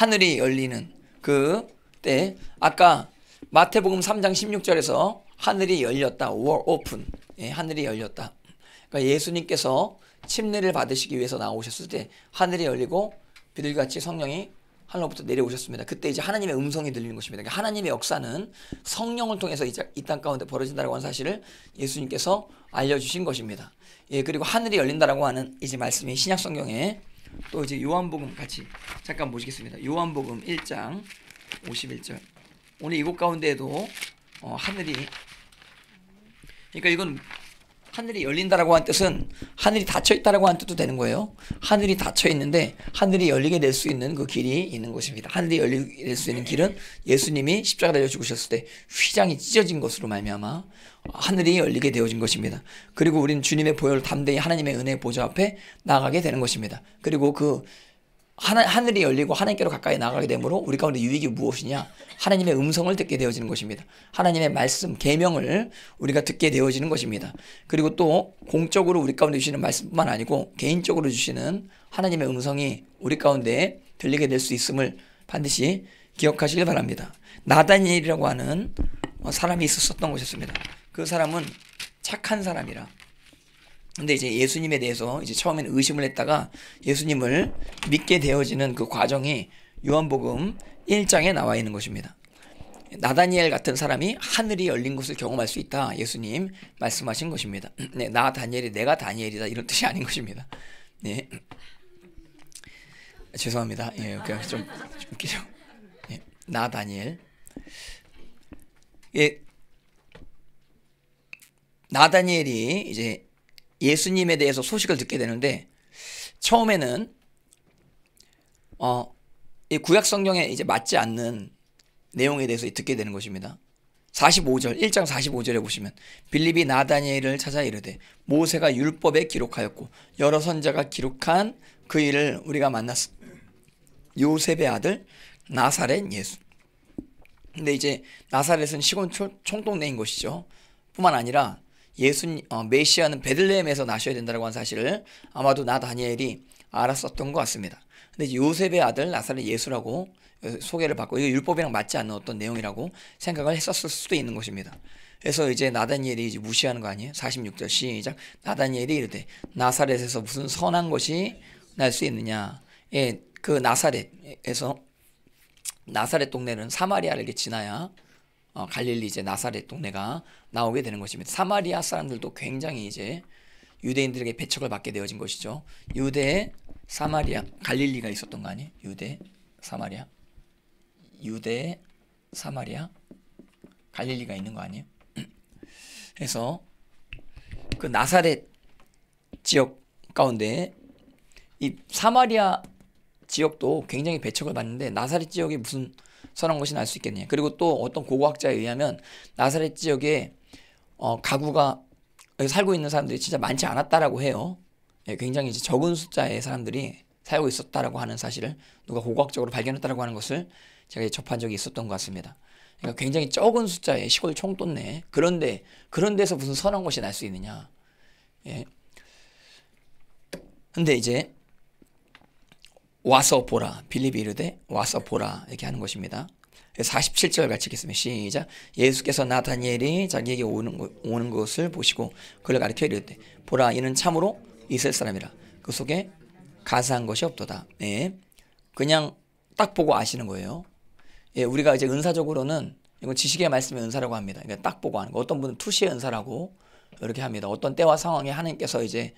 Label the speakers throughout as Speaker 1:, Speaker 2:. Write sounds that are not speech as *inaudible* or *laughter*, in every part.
Speaker 1: 하늘이 열리는 그때 아까 마태복음 3장 16절에서 하늘이 열렸다. war open. 예, 하늘이 열렸다. 그러니까 예수님께서 침례를 받으시기 위해서 나오셨을 때 하늘이 열리고 비둘같이 성령이 하늘로부터 내려오셨습니다. 그때 이제 하나님의 음성이 들리는 것입니다. 그러니까 하나님의 역사는 성령을 통해서 이땅 가운데 벌어진다라고 하는 사실을 예수님께서 알려주신 것입니다. 예, 그리고 하늘이 열린다라고 하는 이제 말씀이 신약성경에 또 이제 요한복음 같이 잠깐 보시겠습니다. 요한복음 1장 51절. 오늘 이곳 가운데에도 어, 하늘이 그러니까 이건 하늘이 열린다라고 한 뜻은 하늘이 닫혀 있다라고 한 뜻도 되는 거예요. 하늘이 닫혀 있는데 하늘이 열리게 될 수 있는 그 길이 있는 것입니다. 하늘이 열리게 될 수 있는 길은 예수님이 십자가 달려 죽으셨을 때 휘장이 찢어진 것으로 말미암아 하늘이 열리게 되어진 것입니다. 그리고 우리는 주님의 보혈 담대히 하나님의 은혜 보좌 앞에 나가게 되는 것입니다. 그리고 그 하나, 하늘이 열리고 하나님께로 가까이 나가게 되므로 우리 가운데 유익이 무엇이냐? 하나님의 음성을 듣게 되어지는 것입니다. 하나님의 말씀, 계명을 우리가 듣게 되어지는 것입니다. 그리고 또 공적으로 우리 가운데 주시는 말씀뿐만 아니고 개인적으로 주시는 하나님의 음성이 우리 가운데 들리게 될 수 있음을 반드시 기억하시길 바랍니다. 나다엘이라고 하는 사람이 있었던 것이었습니다. 그 사람은 착한 사람이라 근데 이제 예수님에 대해서 이제 처음에는 의심을 했다가 예수님을 믿게 되어지는 그 과정이 요한복음 1장에 나와 있는 것입니다. 나다니엘 같은 사람이 하늘이 열린 곳을 경험할 수 있다. 예수님 말씀하신 것입니다. *clears throat* 네, 나 다니엘이 내가 다니엘이다 이런 뜻이 아닌 것입니다. 네. *clears throat* 죄송합니다. 예, 그냥 좀, 좀 웃기죠. 예, 나 다니엘. 예, 나 다니엘이 이제 예수님에 대해서 소식을 듣게 되는데 처음에는 어, 이 구약 성경에 이제 맞지 않는 내용에 대해서 듣게 되는 것입니다. 45절, 1장 45절에 보시면 빌립이 나다니엘을 찾아 이르되 모세가 율법에 기록하였고 여러 선자가 기록한 그 일을 우리가 만났습 요셉의 아들 나사렛 예수. 근데 이제 나사렛은 시골 총동네인 것이죠. 뿐만 아니라 예수 어, 메시아는 베들레헴에서 나셔야 된다고 한 사실을 아마도 나 다니엘이 알았었던 것 같습니다. 근데 요셉의 아들 나사렛 예수라고 소개를 받고 이거 율법이랑 맞지 않는 어떤 내용이라고 생각을 했었을 수도 있는 것입니다. 그래서 이제 나다니엘이 이제 무시하는 거 아니에요? 46절 시작. 나다니엘이 이르되 나사렛에서 무슨 선한 것이 날 수 있느냐? 예, 그 나사렛에서 나사렛 동네는 사마리아를 지나야 어, 갈릴리 이제 나사렛 동네가 나오게 되는 것입니다. 사마리아 사람들도 굉장히 이제 유대인들에게 배척을 받게 되어진 것이죠. 유대, 사마리아, 갈릴리가 있었던 거 아니에요? 유대, 사마리아, 유대, 사마리아, 갈릴리가 있는 거 아니에요? *clears throat* 그래서 그 나사렛 지역 가운데 이 사마리아 지역도 굉장히 배척을 받는데 나사렛 지역이 무슨 선한 것이 날 수있겠냐 그리고 또 어떤 고고학자에 의하면 나사렛 지역에 어, 가구가 살고 있는 사람들이 진짜 많지 않았다라고 해요. 예, 굉장히 이제 적은 숫자의 사람들이 살고 있었다라고 하는 사실을 누가 고고학적으로 발견했다라고 하는 것을 제가 접한 적이 있었던 것 같습니다. 그러니까 굉장히 적은 숫자의 시골 총돈네 그런데 그런 데서 무슨 선한 것이 날 수 있느냐. 예. 근데 이제 와서 보라. 빌립이 이르되 와서 보라. 이렇게 하는 것입니다. 47절 같이 읽겠습니다. 시작. 예수께서 나다니엘이 자기에게 오는, 오는 것을 보시고 그를 가리켜 이르되 보라 이는 참으로 이스라엘 사람이라 그 속에 가사한 것이 없도다. 네. 그냥 딱 보고 아시는 거예요. 예, 우리가 이제 은사적으로는 이건 지식의 말씀의 은사라고 합니다. 그러니까 딱 보고 하는 거. 어떤 분은 투시의 은사라고 이렇게 합니다. 어떤 때와 상황에 하나님께서 이제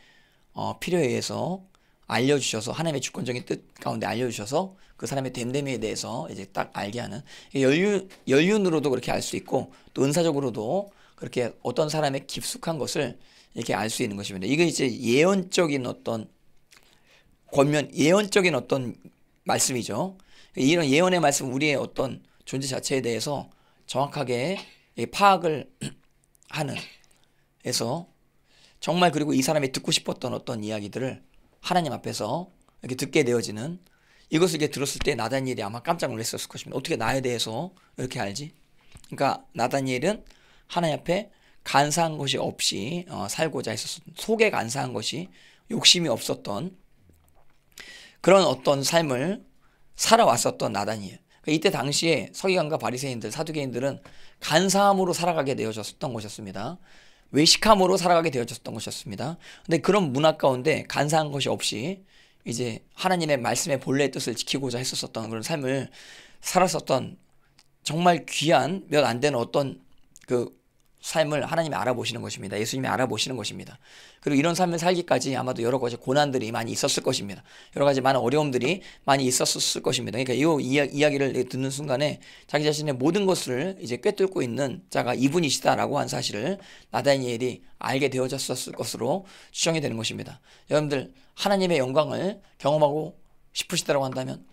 Speaker 1: 어, 필요에 의해서 알려주셔서 하나님의 주권적인 뜻 가운데 알려주셔서 그 사람의 됨됨이에 대해서 이제 딱 알게 하는 연륜, 연륜으로도 그렇게 알 수 있고 또 은사적으로도 그렇게 어떤 사람의 깊숙한 것을 이렇게 알 수 있는 것입니다. 이게 이제 예언적인 어떤 권면, 예언적인 어떤 말씀이죠. 이런 예언의 말씀, 우리의 어떤 존재 자체에 대해서 정확하게 파악을 *clears throat* 하는 해서 정말 그리고 이 사람이 듣고 싶었던 어떤 이야기들을 하나님 앞에서 이렇게 듣게 되어지는 이것을 이렇게 들었을 때 나다니엘이 아마 깜짝 놀랐었을 것입니다. 어떻게 나에 대해서 이렇게 알지? 그러니까 나다니엘은 하나님 앞에 간사한 것이 없이 어, 살고자 했었던 속에 간사한 것이 욕심이 없었던 그런 어떤 삶을 살아왔었던 나다니엘. 그러니까 이때 당시에 서기관과 바리새인들 사두개인들은 간사함으로 살아가게 되어졌던 것이었습니다. 외식함으로 살아가게 되어졌던 것이었습니다. 근데 그런 문화 가운데 간사한 것이 없이 이제 하나님의 말씀의 본래의 뜻을 지키고자 했었던 그런 삶을 살았었던 정말 귀한 몇 안 되는 어떤 그 삶을 하나님이 알아보시는 것입니다. 예수님이 알아보시는 것입니다. 그리고 이런 삶을 살기까지 아마도 여러 가지 고난들이 많이 있었을 것입니다. 여러 가지 많은 어려움들이 많이 있었을 것입니다. 그러니까 이 이야, 기를 듣는 순간에 자기 자신의 모든 것을 이제 꿰뚫고 있는 자가 이분이시다라고 한 사실을 나다니엘이 알게 되어졌을 것으로 추정이 되는 것입니다. 여러분들 하나님의 영광을 경험하고 싶으시다고 한다면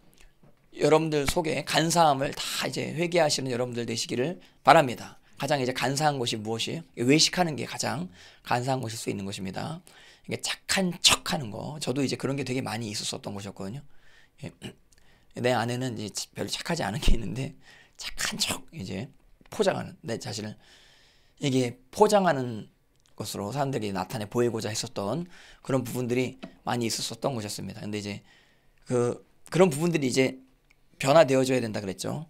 Speaker 1: 여러분들 속에 간사함을 다 이제 회개하시는 여러분들 되시기를 바랍니다. 가장 이제 간사한 것이 무엇이에요? 외식하는 게 가장 간사한 것일 수 있는 것입니다. 이게 착한 척 하는 거. 저도 이제 그런 게 되게 많이 있었던 것이었거든요. 예. *clears throat* 내 안에는 이제 별로 착하지 않은 게 있는데 착한 척 이제 포장하는 내 자신을 이게 포장하는 것으로 사람들이 나타내 보이고자 했었던 그런 부분들이 많이 있었던 것이었습니다. 근데 이제 그 그런 부분들이 이제 변화되어져야 된다 그랬죠.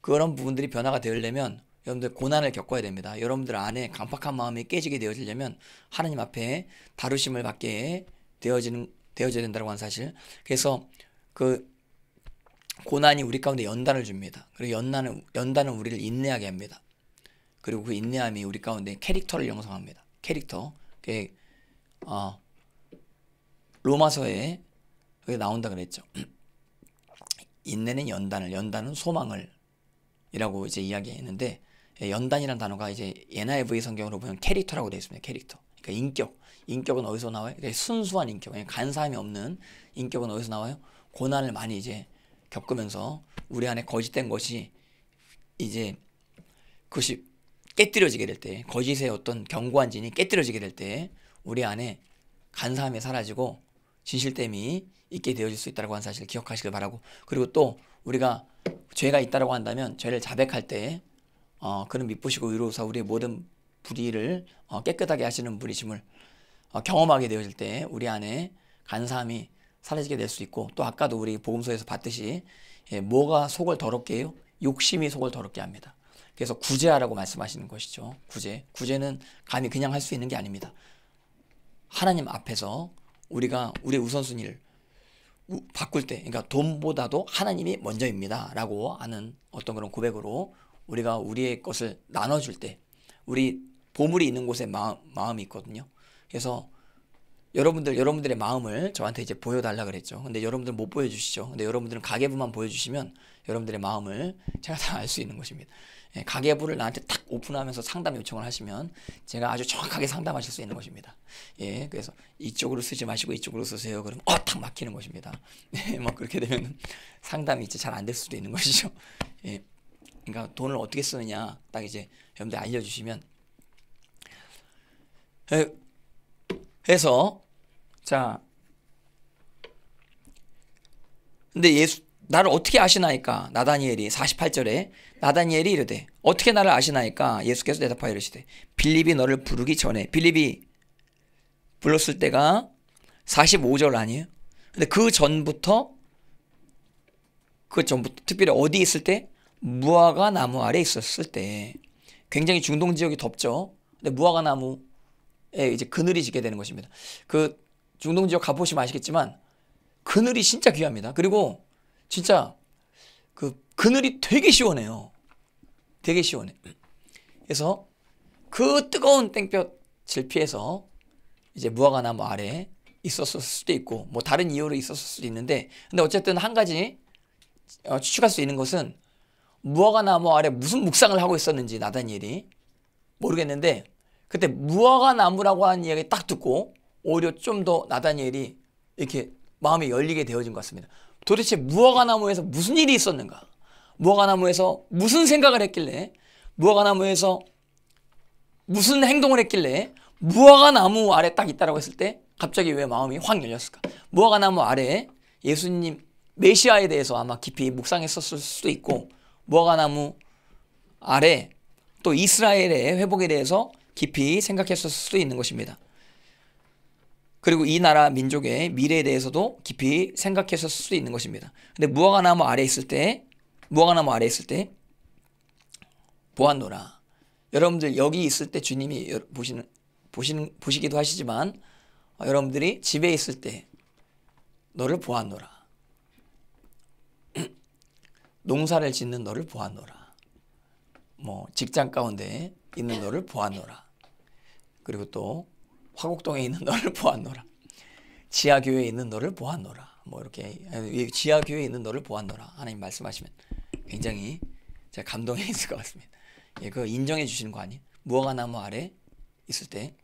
Speaker 1: 그런 부분들이 변화가 되려면 여러분들 고난을 겪어야 됩니다. 여러분들 안에 강팍한 마음이 깨지게 되어지려면 하나님 앞에 다루심을 받게 되어지는 되어져야 된다고 하는 사실. 그래서 그 고난이 우리 가운데 연단을 줍니다. 그리고 연단은 연단은 우리를 인내하게 합니다. 그리고 그 인내함이 우리 가운데 캐릭터를 형성합니다. 캐릭터. 그 어, 로마서에 그게 나온다 그랬죠. *clears throat* 인내는 연단을, 연단은 소망을 이라고 이제 이야기했는데 예, 연단이라는 단어가 이제 NIV 성경으로 보면 캐릭터라고 되어 있습니다. 캐릭터. 그러니까 인격. 인격은 어디서 나와요? 그러니까 순수한 인격. 그냥 간사함이 없는 인격은 어디서 나와요? 고난을 많이 이제 겪으면서 우리 안에 거짓된 것이 이제 그것이 깨뜨려지게 될 때, 거짓의 어떤 견고한 진이 깨뜨려지게 될 때, 우리 안에 간사함이 사라지고 진실됨이 있게 되어질 수 있다고 한 사실을 기억하시길 바라고, 그리고 또 우리가 죄가 있다고 한다면 죄를 자백할 때 어, 그는 미쁘시고 의로우사 우리의 모든 불의를 어, 깨끗하게 하시는 분이심을 어, 경험하게 되어질 때 우리 안에 간사함이 사라지게 될 수 있고 또 아까도 우리 보음소에서 봤듯이 예, 뭐가 속을 더럽게 해요? 욕심이 속을 더럽게 합니다. 그래서 구제하라고 말씀하시는 것이죠. 구제. 구제는 감히 그냥 할 수 있는 게 아닙니다. 하나님 앞에서 우리가 우리 우선순위를 바꿀 때, 그러니까 돈보다도 하나님이 먼저입니다. 라고 하는 어떤 그런 고백으로 우리가 우리의 것을 나눠줄 때 우리 보물이 있는 곳에 마음, 마음이 있거든요. 그래서 여러분들 여러분들의 마음을 저한테 이제 보여달라 그랬죠. 근데 여러분들 못 보여주시죠. 근데 여러분들은 가계부만 보여주시면 여러분들의 마음을 제가 다 알 수 있는 것입니다. 예, 가계부를 나한테 딱 오픈하면서 상담 요청을 하시면 제가 아주 정확하게 상담하실 수 있는 것입니다. 예, 그래서 이쪽으로 쓰지 마시고 이쪽으로 쓰세요. 그럼 어, 탁 막히는 것입니다. *laughs* 예, 뭐 그렇게 되면 상담이 이제 잘 안 될 수도 있는 것이죠. 예. 그러니까 돈을 어떻게 쓰느냐 딱 이제 여러분들 알려주시면 해서 자 근데 예수 나를 어떻게 아시나이까 나다니엘이 48절에 나다니엘이 이르되 어떻게 나를 아시나이까 예수께서 대답하여 이르시되 빌립이 너를 부르기 전에 빌립이 불렀을 때가 45절 아니에요? 근데 그 전부터 그 전부터 특별히 어디 있을 때 무화과 나무 아래 있었을 때 굉장히 중동 지역이 덥죠. 근데 무화과 나무에 이제 그늘이 지게 되는 것입니다. 그 중동 지역 가보시면 아시겠지만 그늘이 진짜 귀합니다. 그리고 진짜 그 그늘이 되게 시원해요. 되게 시원해. 그래서 그 뜨거운 땡볕을 피해서 이제 무화과 나무 아래에 있었을 수도 있고 뭐 다른 이유로 있었을 수도 있는데 근데 어쨌든 한 가지 어, 추측할 수 있는 것은 무화과 나무 아래 무슨 묵상을 하고 있었는지 나다니엘이 모르겠는데 그때 무화과 나무라고 하는 이야기 딱 듣고 오히려 좀 더 나다니엘이 이렇게 마음이 열리게 되어진 것 같습니다. 도대체 무화과 나무에서 무슨 일이 있었는가? 무화과 나무에서 무슨 생각을 했길래? 무화과 나무에서 무슨 행동을 했길래? 무화과 나무 아래 딱 있다라고 했을 때 갑자기 왜 마음이 확 열렸을까? 무화과 나무 아래 예수님 메시아에 대해서 아마 깊이 묵상했었을 수도 있고 무화과나무 아래 또 이스라엘의 회복에 대해서 깊이 생각했을 수도 있는 것입니다. 그리고 이 나라 민족의 미래에 대해서도 깊이 생각했을 수도 있는 것입니다. 근데 무화과나무 아래 있을 때 무화과나무 아래 있을 때 보았노라. 여러분들 여기 있을 때 주님이 보시는 보시는 보시기도 하시지만 어, 여러분들이 집에 있을 때 너를 보았노라. 농사를 짓는 너를 보아노라. 뭐 직장 가운데 있는 너를 보아노라. 그리고 또 화곡동에 있는 *laughs* 너를 보아노라. 지하 교회에 있는 너를 보아노라. 뭐 이렇게 지하 교회에 있는 너를 보아노라. 하나님 말씀하시면 굉장히 제가 감동해 있을 것 같습니다. 예, 그 인정해 주시는 거 아니에요? 무화과 나무 아래 있을 때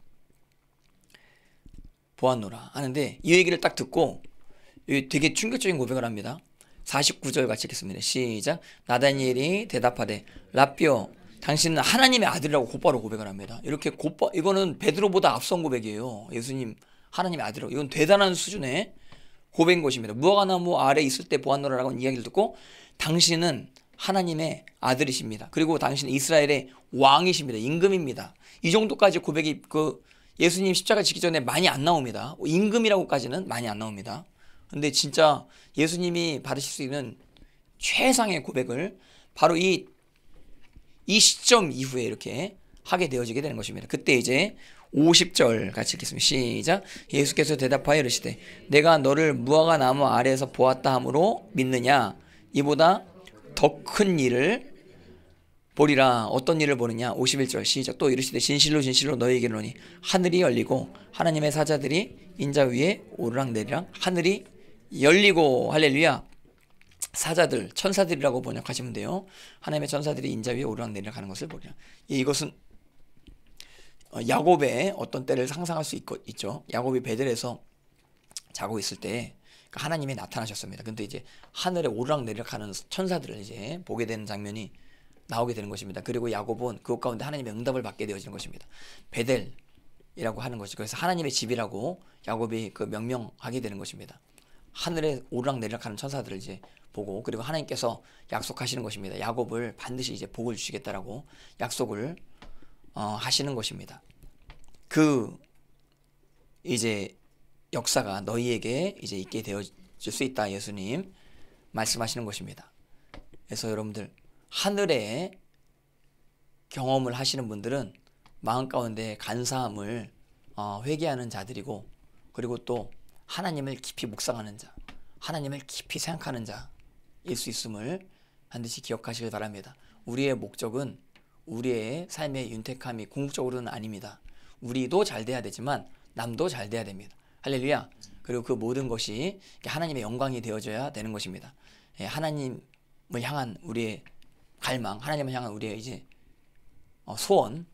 Speaker 1: 보았노라 하는데 이 얘기를 딱 듣고 되게 충격적인 고백을 합니다. 49절 같이 읽겠습니다. 시작. 나다니엘이 대답하되 라비오 당신은 하나님의 아들이라고 곧바로 고백을 합니다. 이렇게 곧바 이거는 베드로보다 앞선 고백이에요. 예수님 하나님의 아들로 이건 대단한 수준의 고백인 것입니다. 무화과나무 아래 있을 때 보았노라라고 이야기를 듣고 당신은 하나님의 아들이십니다. 그리고 당신은 이스라엘의 왕이십니다. 임금입니다. 이 정도까지 고백이 그 예수님 십자가 지기 전에 많이 안 나옵니다. 임금이라고까지는 많이 안 나옵니다. 근데 진짜 예수님이 받으실 수 있는 최상의 고백을 바로 이, 이 시점 이후에 이렇게 하게 되어지게 되는 것입니다. 그때 이제 50절 같이 읽겠습니다. 시작. 예수께서 대답하여 이르시되 내가 너를 무화과 나무 아래에서 보았다 함으로 믿느냐 이보다 더 큰 일을 보리라 어떤 일을 보느냐 51절 시작 또 이르시되 진실로 진실로 너희에게로니 하늘이 열리고 하나님의 사자들이 인자 위에 오르락 내리락 하늘이 열리고 할렐루야 사자들 천사들이라고 번역하시면 돼요. 하나님의 천사들이 인자 위에 오르락내리락 하는 것을 보리라. 이것은 어, 야곱의 어떤 때를 상상할 수 있고, 있죠. 야곱이 베델에서 자고 있을 때 그러니까 하나님이 나타나셨습니다. 근데 이제 하늘에 오르락내리락 하는 천사들을 이제 보게 되는 장면이 나오게 되는 것입니다. 그리고 야곱은 그것 가운데 하나님의 응답을 받게 되어지는 것입니다. 베델이라고 하는 것이 그래서 하나님의 집이라고 야곱이 그 명명하게 되는 것입니다. 하늘에 오르락 내리락하는 천사들을 이제 보고 그리고 하나님께서 약속하시는 것입니다. 야곱을 반드시 이제 복을 주시겠다라고 약속을 어, 하시는 것입니다. 그 이제 역사가 너희에게 이제 있게 되어질 수 있다 예수님 말씀하시는 것입니다. 그래서 여러분들 하늘에 경험을 하시는 분들은 마음 가운데 간사함을 어, 회개하는 자들이고 그리고 또 하나님을 깊이 묵상하는 자, 하나님을 깊이 생각하는 자일 수 있음을 반드시 기억하시길 바랍니다. 우리의 목적은 우리의 삶의 윤택함이 궁극적으로는 아닙니다. 우리도 잘 돼야 되지만 남도 잘 돼야 됩니다. 할렐루야. 그리고 그 모든 것이 하나님의 영광이 되어져야 되는 것입니다. 예, 하나님을 향한 우리의 갈망, 하나님을 향한 우리의 이제 어, 소원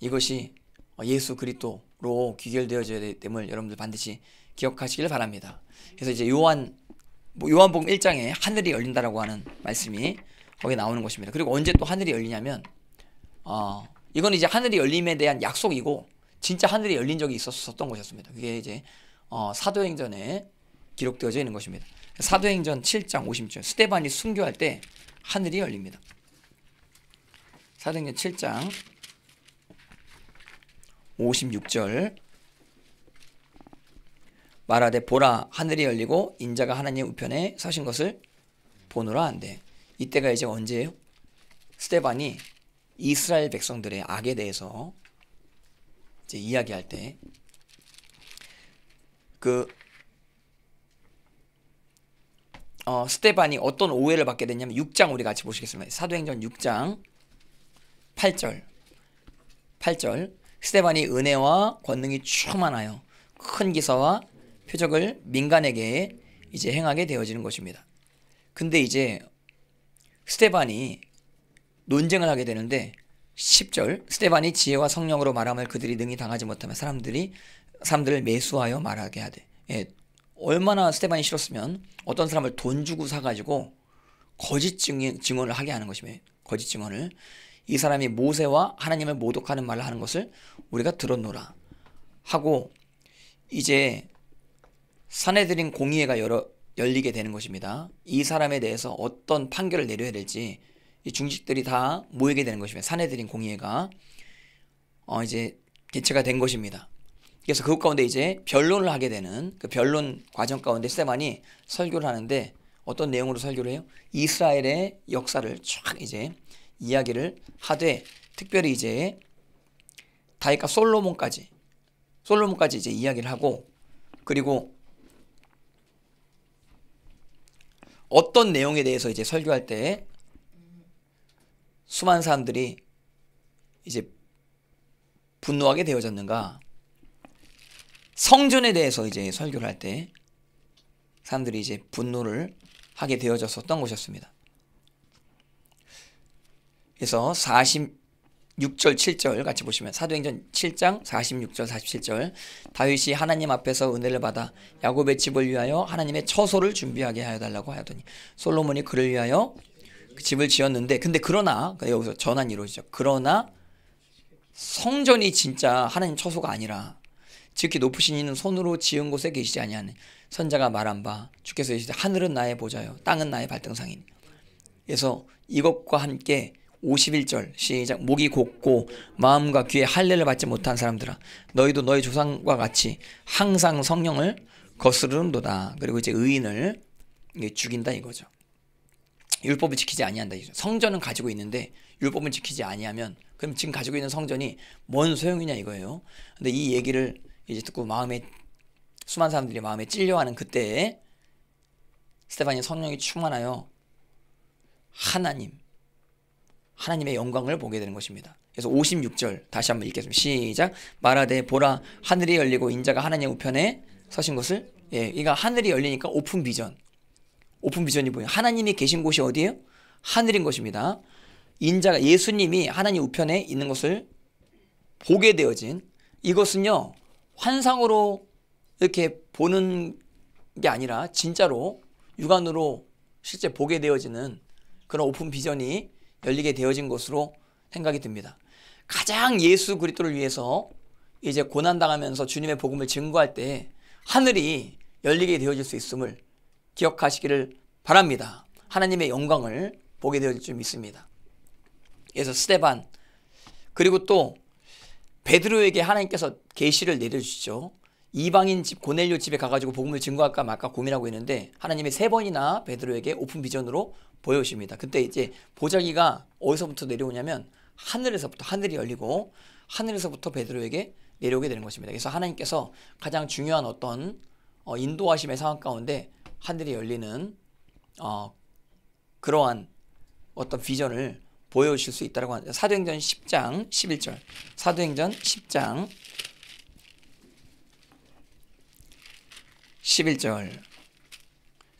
Speaker 1: 이것이 어, 예수 그리스도로 귀결되어져야 됨을 여러분들 반드시 기억하시길 바랍니다. 그래서 이제 요한 뭐 요한복음 1장에 하늘이 열린다라고 하는 말씀이 거기 나오는 것입니다. 그리고 언제 또 하늘이 열리냐면 어, 이건 이제 하늘이 열림에 대한 약속이고 진짜 하늘이 열린 적이 있었던 것이었습니다. 그게 이제 어, 사도행전에 기록되어져 있는 것입니다. 사도행전 7장 50절 스테반이 순교할 때 하늘이 열립니다. 사도행전 7장 56절 말하되 보라 하늘이 열리고 인자가 하나님 우편에 서신 것을 보노라 한데 이때가 이제 언제예요? 스테반이 이스라엘 백성들의 악에 대해서 이제 이야기할 때그 어, 스테반이 어떤 오해를 받게 됐냐면 6장 우리 같이 보시겠습니다. 사도행전 6장 8절 8절 스테반이 은혜와 권능이 충만하여 큰 기사와 표적을 민간에게 이제 행하게 되어지는 것입니다. 근데 이제 스테반이 논쟁을 하게 되는데 10절 스테반이 지혜와 성령으로 말함을 그들이 능히 당하지 못하면 사람들이 사람들을 매수하여 말하게 하되 예, 얼마나 스테반이 싫었으면 어떤 사람을 돈 주고 사가지고 거짓 증언을 하게 하는 것이며 거짓 증언을 이 사람이 모세와 하나님을 모독하는 말을 하는 것을 우리가 들었노라 하고 이제 사내들인 공의회가 열어, 열리게 되는 것입니다. 이 사람에 대해서 어떤 판결을 내려야 될지 이 중식들이 다 모이게 되는 것입니다. 사내들인 공의회가 어, 이제 개최가 된 것입니다. 그래서 그 가운데 이제 변론을 하게 되는 그 변론 과정 가운데 세만이 설교를 하는데 어떤 내용으로 설교를 해요? 이스라엘의 역사를 쫙 이제 이야기를 하되 특별히 이제 다이카 솔로몬까지 솔로몬까지 이제 이야기를 하고 그리고 어떤 내용에 대해서 이제 설교할 때 수많은 사람들이 이제 분노하게 되어졌는가? 성전에 대해서 이제 설교를 할 때 사람들이 이제 분노를 하게 되어졌었던 것이었습니다. 그래서 40 6절 7절 같이 보시면 사도행전 7장 46절 47절 다윗이 하나님 앞에서 은혜를 받아 야곱의 집을 위하여 하나님의 처소를 준비하게 하여 달라고 하더니 솔로몬이 그를 위하여 그 집을 지었는데 근데 그러나 그러니까 여기서 전환이 루어지죠 그러나 성전이 진짜 하나님 처소가 아니라 즉히 높으신 이는 손으로 지은 곳에 계시지 아니하는 선자가 말한 바 주께서 이르시되 하늘은 나의 보좌요 땅은 나의 발등상이니 그래서 이것과 함께 51절 시작 목이 곱고 마음과 귀에 할례를 받지 못한 사람들아 너희도 너희 조상과 같이 항상 성령을 거스르는도다 그리고 이제 의인을 죽인다 이거죠 율법을 지키지 아니한다 이거죠 성전은 가지고 있는데 율법을 지키지 아니하면 그럼 지금 가지고 있는 성전이 뭔 소용이냐 이거예요 근데 이 얘기를 이제 듣고 마음에 수많은 사람들이 마음에 찔려하는 그때에 스테반이 성령이 충만하여 하나님 하나님의 영광을 보게 되는 것입니다. 그래서 56절 다시 한번 읽겠습니다. 시작. 말하되 보라 하늘이 열리고 인자가 하나님 우편에 서신 것을 예, 그러니까 하늘이 열리니까 오픈 비전. 오픈 비전이 뭐예요? 하나님이 계신 곳이 어디예요? 하늘인 것입니다. 인자가 예수님이 하나님 우편에 있는 것을 보게 되어진 이것은요. 환상으로 이렇게 보는 게 아니라 진짜로 육안으로 실제 보게 되어지는 그런 오픈 비전이 열리게 되어진 것으로 생각이 듭니다. 가장 예수 그리스도를 위해서 이제 고난 당하면서 주님의 복음을 증거할 때 하늘이 열리게 되어질 수 있음을 기억하시기를 바랍니다. 하나님의 영광을 보게 되어질 줄 믿습니다. 그래서 스테반 그리고 또 베드로에게 하나님께서 계시를 내려주시죠. 이방인 집 고넬료 집에 가가지고 복음을 증거할까 말까 고민하고 있는데 하나님이 세 번이나 베드로에게 오픈 비전으로 보여주십니다. 그때 이제 보자기가 어디서부터 내려오냐면 하늘에서부터 하늘이 열리고 하늘에서부터 베드로에게 내려오게 되는 것입니다. 그래서 하나님께서 가장 중요한 어떤 어, 인도하심의 상황 가운데 하늘이 열리는 어, 그러한 어떤 비전을 보여주실 수 있다고 합니다. 사도행전 10장 11절 사도행전 10장 11절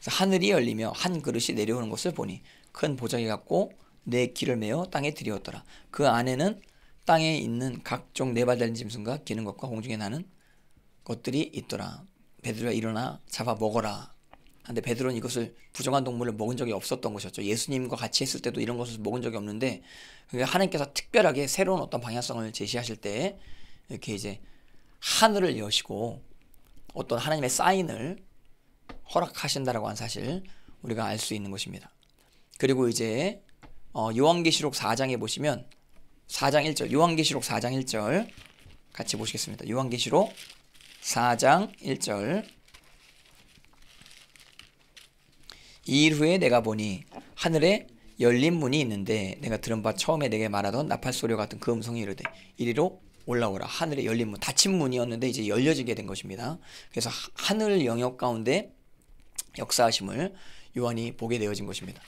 Speaker 1: 하늘이 열리며 한 그릇이 내려오는 것을 보니 큰 보자기 같고 내 네 길을 메어 땅에 들이었더라. 그 안에는 땅에 있는 각종 네발 달린 짐승과 기는 것과 공중에 나는 것들이 있더라. 베드로야 일어나 잡아 먹어라. 근데 베드로는 이것을 부정한 동물을 먹은 적이 없었던 것이었죠. 예수님과 같이 했을 때도 이런 것을 먹은 적이 없는데 하나님께서 특별하게 새로운 어떤 방향성을 제시하실 때 이렇게 이제 하늘을 여시고 어떤 하나님의 사인을 허락하신다라고 한 사실 우리가 알 수 있는 것입니다. 그리고 이제 어, 요한계시록 4장에 보시면 4장 1절 요한계시록 4장 1절 같이 보시겠습니다. 요한계시록 4장 1절 이일 후에 내가 보니 하늘에 열린 문이 있는데 내가 들은 바 처음에 내게 말하던 나팔 소리와 같은 그 음성이 이르되 이리로 올라오라. 하늘의 열린 문. 닫힌 문이었는데 이제 열려지게 된 것입니다. 그래서 하늘 영역 가운데 역사하심을 요한이 보게 되어진 것입니다.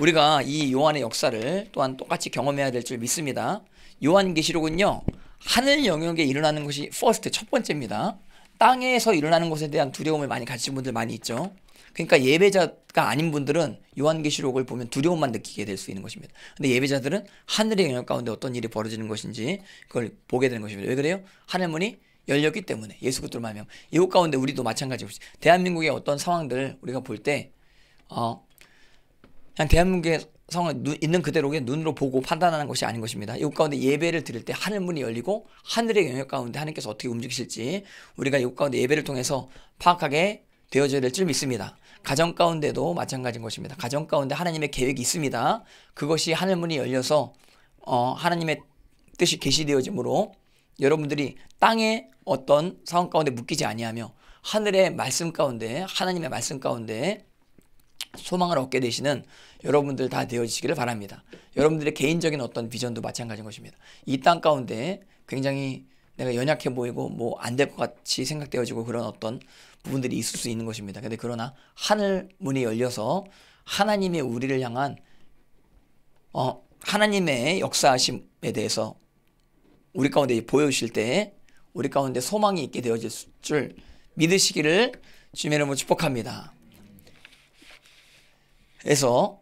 Speaker 1: 우리가 이 요한의 역사를 또한 똑같이 경험해야 될 줄 믿습니다. 요한계시록은요. 하늘 영역에 일어나는 것이 퍼스트 첫 번째입니다. 땅에서 일어나는 것에 대한 두려움을 많이 가진 분들 많이 있죠. 그러니까 예배자가 아닌 분들은 요한계시록을 보면 두려움만 느끼게 될 수 있는 것입니다. 근데 예배자들은 하늘의 영역 가운데 어떤 일이 벌어지는 것인지 그걸 보게 되는 것입니다. 왜 그래요? 하늘 문이 열렸기 때문에 예수 그리스도 말면 이곳 가운데 우리도 마찬가지입 대한민국의 어떤 상황들 우리가 볼때 어, 그냥 대한민국의 성은 눈, 있는 그대로 눈으로 보고 판단하는 것이 아닌 것입니다. 이 가운데 예배를 드릴 때 하늘 문이 열리고 하늘의 영역 가운데 하나님께서 어떻게 움직이실지 우리가 이 가운데 예배를 통해서 파악하게 되어져야 될줄 믿습니다. 가정 가운데도 마찬가지인 것입니다. 가정 가운데 하나님의 계획이 있습니다. 그것이 하늘 문이 열려서 어, 하나님의 뜻이 계시되어지므로 여러분들이 땅의 어떤 상황 가운데 묶이지 아니하며 하늘의 말씀 가운데 하나님의 말씀 가운데 소망을 얻게 되시는 여러분들 다 되어지시기를 바랍니다. 여러분들의 개인적인 어떤 비전도 마찬가지인 것입니다. 이 땅 가운데 굉장히 내가 연약해 보이고 뭐 안 될 것 같이 생각되어지고 그런 어떤 부분들이 있을 수 있는 것입니다. 근데 그러나 하늘 문이 열려서 하나님의 우리를 향한 어 하나님의 역사심에 대해서 우리 가운데 보여주실 때 우리 가운데 소망이 있게 되어질 줄 믿으시기를 주님의 이름으로 축복합니다. 그래서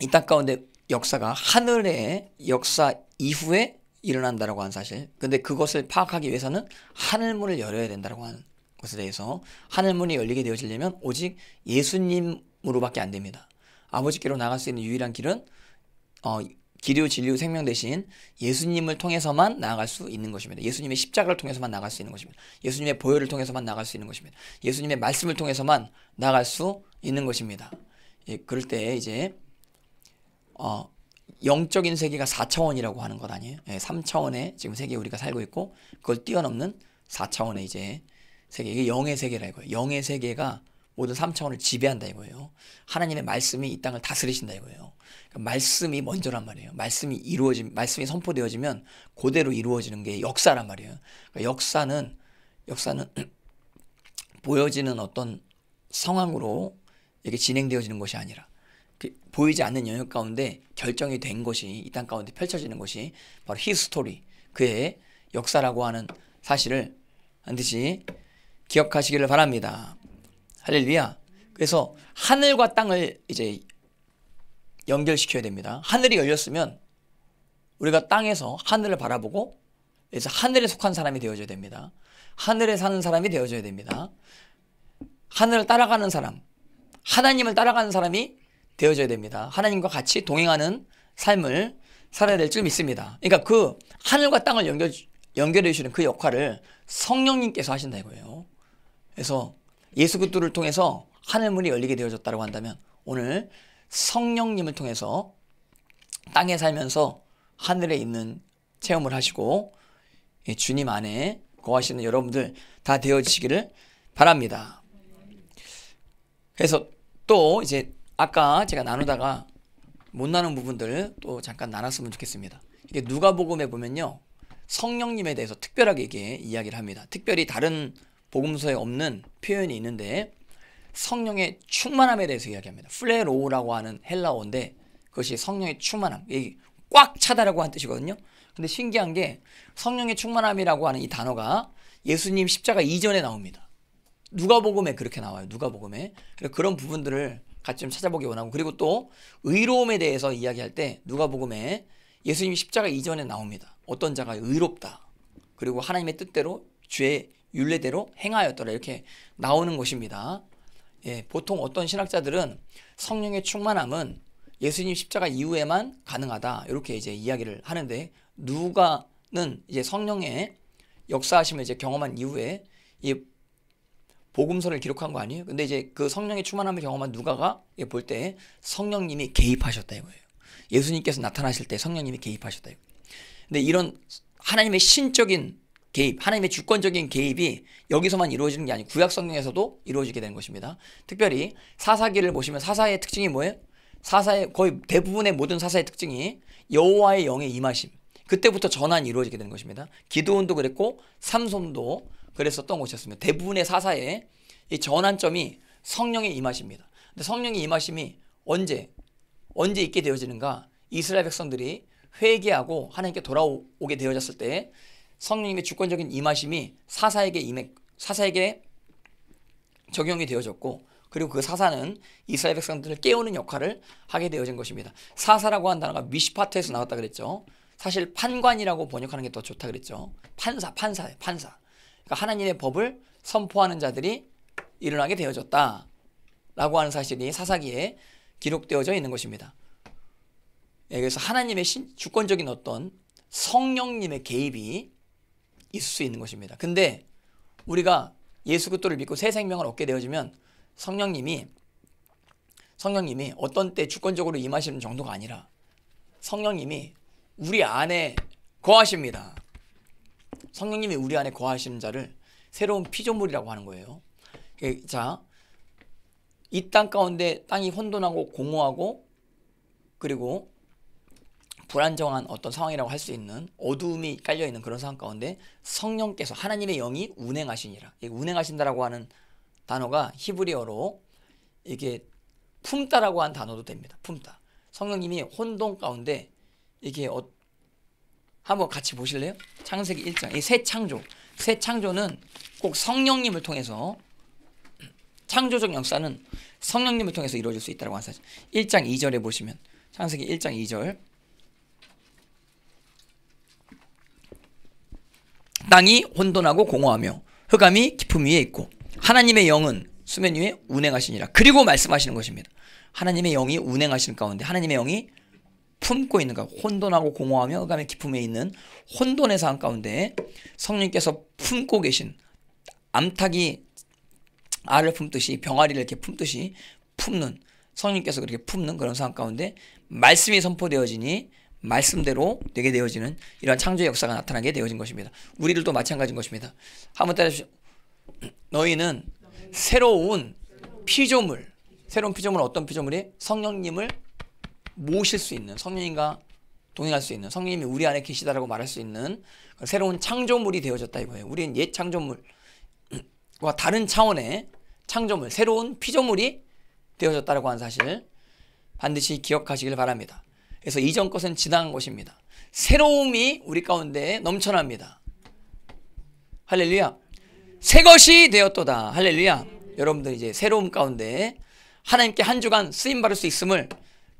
Speaker 1: 이 땅 가운데 역사가 하늘의 역사 이후에 일어난다라고 하는 사실. 근데 그것을 파악하기 위해서는 하늘문을 열어야 된다라고 하는 것에 대해서 하늘문이 열리게 되어지려면 오직 예수님으로밖에 안 됩니다. 아버지께로 나갈 수 있는 유일한 길은 어, 기류, 진류, 생명 대신 예수님을 통해서만 나아갈 수 있는 것입니다. 예수님의 십자가를 통해서만 나아갈 수 있는 것입니다. 예수님의 보혈을 통해서만 나아갈 수 있는 것입니다. 예수님의 말씀을 통해서만 나아갈 수 있는 것입니다. 예, 그럴 때 이제 어, 영적인 세계가 4차원이라고 하는 것 아니에요? 예, 3차원의 지금 세계 우리가 살고 있고 그걸 뛰어넘는 4차원의 이제 세계 이게 영의 세계라 이거예요. 영의 세계가 모든 3차원을 지배한다 이거예요. 하나님의 말씀이 이 땅을 다스리신다 이거예요. 그러니까 말씀이 먼저란 말이에요. 말씀이 이루어진 말씀이 선포되어지면 그대로 이루어지는 게 역사란 말이에요. 그러니까 역사는 역사는 *clears throat* 보여지는 어떤 상황으로 이렇게 진행되어지는 것이 아니라 그 보이지 않는 영역 가운데 결정이 된 것이 이 땅 가운데 펼쳐지는 것이 바로 히스토리 그의 역사라고 하는 사실을 반드시 기억하시기를 바랍니다. 할렐루야. 그래서 하늘과 땅을 이제 연결시켜야 됩니다. 하늘이 열렸으면 우리가 땅에서 하늘을 바라보고 그래서 하늘에 속한 사람이 되어줘야 됩니다. 하늘에 사는 사람이 되어줘야 됩니다. 하늘을 따라가는 사람, 하나님을 따라가는 사람이 되어져야 됩니다. 하나님과 같이 동행하는 삶을 살아야 될 줄 믿습니다. 그러니까 그 하늘과 땅을 연결, 연결해 주시는 그 역할을 성령님께서 하신다 이거예요. 그래서 예수 그도를 통해서 하늘문이 열리게 되어졌다고 한다면 오늘 성령님을 통해서 땅에 살면서 하늘에 있는 체험을 하시고 예, 주님 안에 거하시는 여러분들 다 되어지시기를 바랍니다. 그래서 또 이제 아까 제가 나누다가 못 나눈 부분들 또 잠깐 나눴으면 좋겠습니다. 이게 누가복음에 보면요. 성령님에 대해서 특별하게 이게 이야기를 합니다. 특별히 다른 복음서에 없는 표현이 있는데 성령의 충만함에 대해서 이야기합니다. 플레로우라고 하는 헬라어인데 그것이 성령의 충만함, 꽉 차다라고 한 뜻이거든요. 근데 신기한 게 성령의 충만함이라고 하는 이 단어가 예수님 십자가 이전에 나옵니다. 누가복음에 그렇게 나와요. 누가복음에 그러니까 그런 부분들을 같이 좀 찾아보기 원하고 그리고 또 의로움에 대해서 이야기할 때 누가복음에 예수님이 십자가 이전에 나옵니다. 어떤 자가 의롭다. 그리고 하나님의 뜻대로 죄 윤례대로 행하였더라 이렇게 나오는 것입니다. 예, 보통 어떤 신학자들은 성령의 충만함은 예수님 십자가 이후에만 가능하다 이렇게 이제 이야기를 하는데 누가는 이제 성령의 역사하심을 이제 경험한 이후에 이 복음서를 기록한 거 아니에요? 근데 이제 그 성령의 충만함을 경험한 누가가 볼 때 성령님이 개입하셨다 이거예요. 예수님께서 나타나실 때 성령님이 개입하셨다 이거. 근데 이런 하나님의 신적인 개입, 하나님의 주권적인 개입이 여기서만 이루어지는 게 아니고 구약 성경에서도 이루어지게 되는 것입니다. 특별히 사사기를 보시면 사사의 특징이 뭐예요? 사사의 거의 대부분의 모든 사사의 특징이 여호와의 영의 임하심. 그때부터 전환이 이루어지게 되는 것입니다. 기드온도 그랬고 삼손도 그랬었던 곳이었습니다. 대부분의 사사의 이 전환점이 성령의 임하십니다. 근데 성령의 임하심이 언제 언제 있게 되어지는가? 이스라엘 백성들이 회개하고 하나님께 돌아오게 되어졌을 때 성령님의 주권적인 임하심이 사사에게 임해 사사에게 적용이 되어졌고 그리고 그 사사는 이스라엘 백성들을 깨우는 역할을 하게 되어진 것입니다. 사사라고 한 단어가 미시파트에서 나왔다 그랬죠. 사실 판관이라고 번역하는 게 더 좋다 그랬죠. 판사, 판사, 판사. 그러니까 하나님의 법을 선포하는 자들이 일어나게 되어졌다. 라고 하는 사실이 사사기에 기록되어져 있는 것입니다. 예, 그래서 하나님의 신, 주권적인 어떤 성령님의 개입이 있을 수 있는 것입니다. 근데 우리가 예수 그리스도를 믿고 새 생명을 얻게 되어지면 성령님이 성령님이 어떤 때 주권적으로 임하시는 정도가 아니라 성령님이 우리 안에 거하십니다. 성령님이 우리 안에 거하시는 자를 새로운 피조물이라고 하는 거예요. 예, 자, 이 땅 가운데 땅이 혼돈하고 공허하고 그리고 불안정한 어떤 상황이라고 할 수 있는 어두움이 깔려 있는 그런 상황 가운데 성령께서 하나님의 영이 운행하시니라. 운행하신다라고 하는 단어가 히브리어로 이게 품다라고 한 단어도 됩니다. 품다. 성령님이 혼돈 가운데 이게 어, 한번 같이 보실래요? 창세기 1장. 이 새 창조. 새 창조는 꼭 성령님을 통해서 창조적 역사는 성령님을 통해서 이루어질 수 있다고 하사죠. 1장 2절에 보시면 창세기 1장 2절 땅이 혼돈하고 공허하며 흑암이 깊음 위에 있고 하나님의 영은 수면 위에 운행하시니라. 그리고 말씀하시는 것입니다. 하나님의 영이 운행하시는 가운데 하나님의 영이 품고 있는가 혼돈하고 공허하며 어감의 그 기품에 있는 혼돈의 상황 가운데 성령께서 품고 계신 암탉이 알을 품듯이 병아리를 이렇게 품듯이 품는 성령께서 그렇게 품는 그런 상황 가운데 말씀이 선포되어지니 말씀대로 되게 되어지는 이러 창조의 역사가 나타나게 되어진 것입니다. 우리들도 마찬가지인 것입니다. 한번 따라 너희는 새로운 피조물, 새로운 피조물은 어떤 피조물이 성령님을 모실 수 있는 성령님과 동행할 수 있는 성령님이 우리 안에 계시다라고 말할 수 있는 그 새로운 창조물이 되어졌다 이거예요. 우리는 옛 창조물과 다른 차원의 창조물, 새로운 피조물이 되어졌다라고 하는 사실 반드시 기억하시길 바랍니다. 그래서 이전 것은 지나 것입니다. 새로움이 우리 가운데 넘쳐납니다. 할렐루야. 새 것이 되었도다. 할렐루야. 여러분들 이제 새로움 가운데 하나님께 한 주간 쓰임 받을 수 있음을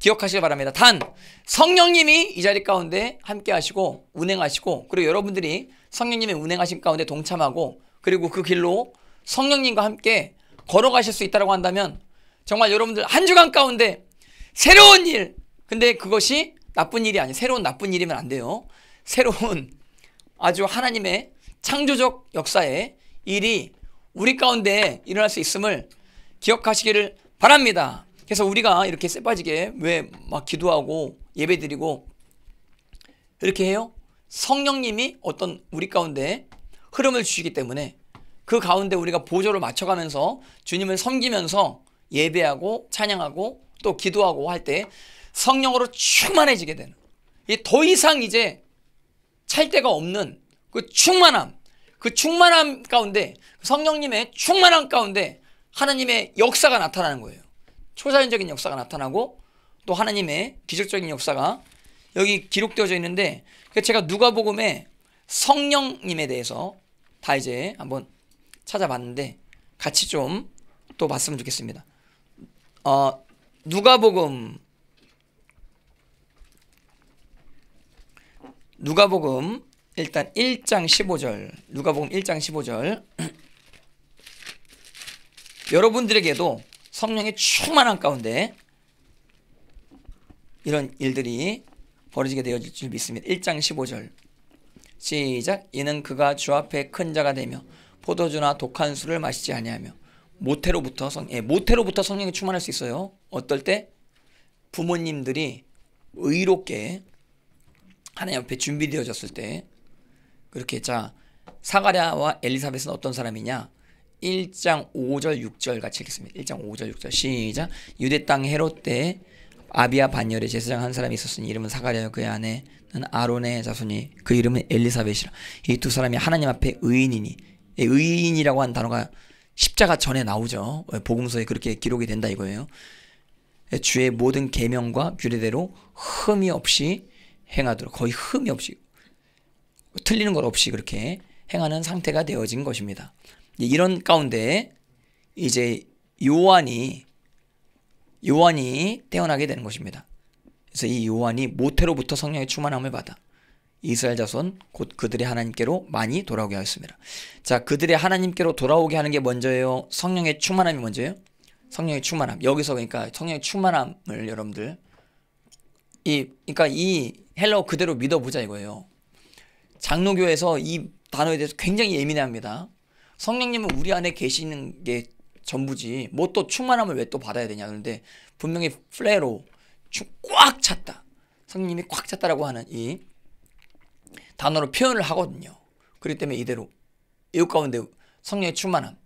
Speaker 1: 기억하시기 바랍니다. 단 성령님이 이 자리 가운데 함께 하시고 운행하시고 그리고 여러분들이 성령님의 운행하신 가운데 동참하고 그리고 그 길로 성령님과 함께 걸어가실 수 있다고 한다면 정말 여러분들 한 주간 가운데 새로운 일 근데 그것이 나쁜 일이 아니에요. 새로운 나쁜 일이면 안 돼요. 새로운 아주 하나님의 창조적 역사의 일이 우리 가운데 일어날 수 있음을 기억하시기를 바랍니다. 그래서 우리가 이렇게 쎄빠지게 왜 막 기도하고 예배드리고 이렇게 해요? 성령님이 어떤 우리 가운데 흐름을 주시기 때문에 그 가운데 우리가 보조를 맞춰가면서 주님을 섬기면서 예배하고 찬양하고 또 기도하고 할 때 성령으로 충만해지게 되는 더 이상 이제 찰 데가 없는 그 충만함 그 충만함 가운데 성령님의 충만함 가운데 하나님의 역사가 나타나는 거예요. 초자연적인 역사가 나타나고 또 하나님의 기적적인 역사가 여기 기록되어져 있는데 그 제가 누가복음에 성령님에 대해서 다 이제 한번 찾아봤는데 같이 좀 또 봤으면 좋겠습니다. 어, 누가복음 누가복음 일단 1장 15절 누가복음 1장 15절 *clears throat* 여러분들에게도 성령의 충만한 가운데 이런 일들이 벌어지게 되어질 줄 믿습니다. 1장 15절 시작 이는 그가 주 앞에 큰 자가 되며 포도주나 독한 술을 마시지 아니하며 모태로부터 성 예, 모태로부터 성령이 충만할 수 있어요. 어떨 때 부모님들이 의롭게 하나님 앞에 준비되어졌을 때 그렇게 자 사가랴와 엘리사벳은 어떤 사람이냐 1장 5절 6절 같이 읽겠습니다. 1장 5절 6절 시작 유대 땅 헤롯 때 아비아 반열의 제사장 한 사람이 있었으니 이름은 사가랴요 그의 아내는 아론의 자손이 그 이름은 엘리사벳이라 이 두 사람이 하나님 앞에 의인이니 예, 의인이라고 한 단어가 십자가 전에 나오죠. 예, 복음서에 그렇게 기록이 된다 이거예요. 예, 주의 모든 계명과 규례대로 흠이 없이 행하도록 거의 흠이 없이 틀리는 것 없이 그렇게 행하는 상태가 되어진 것입니다. 이런 가운데 이제 요한이 요한이 태어나게 되는 것입니다. 그래서 이 요한이 모태로부터 성령의 충만함을 받아 이스라엘 자손 곧 그들의 하나님께로 많이 돌아오게 하였습니다. 자, 그들의 하나님께로 돌아오게 하는 게 먼저예요. 성령의 충만함이 먼저예요. 성령의 충만함. 여기서 그러니까 성령의 충만함을 여러분들 이 그러니까 이 헬러 그대로 믿어보자 이거예요. 장로교에서 이 단어에 대해서 굉장히 예민해합니다. 성령님은 우리 안에 계시는 게 전부지 뭐 또 충만함을 왜 또 받아야 되냐 그런데 분명히 플레로 꽉 찼다 성령님이 꽉 찼다라고 하는 이 단어로 표현을 하거든요 그렇기 때문에 이대로 이웃 가운데 성령의 충만함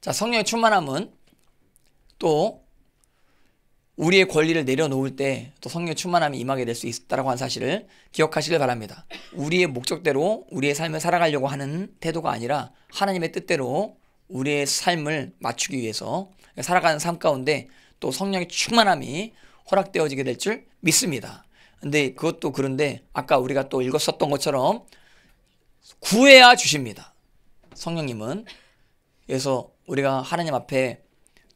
Speaker 1: 자 성령의 충만함은 또 우리의 권리를 내려놓을 때 또 성령 의 충만함이 임하게 될 수 있다라고 한 사실을 기억하시길 바랍니다. 우리의 목적대로 우리의 삶을 살아가려고 하는 태도가 아니라 하나님의 뜻대로 우리의 삶을 맞추기 위해서 살아가는 삶 가운데 또 성령의 충만함이 허락되어지게 될 줄 믿습니다. 근데 그것도 그런데 아까 우리가 또 읽었었던 것처럼 구해야 주십니다. 성령님은 그래서 우리가 하나님 앞에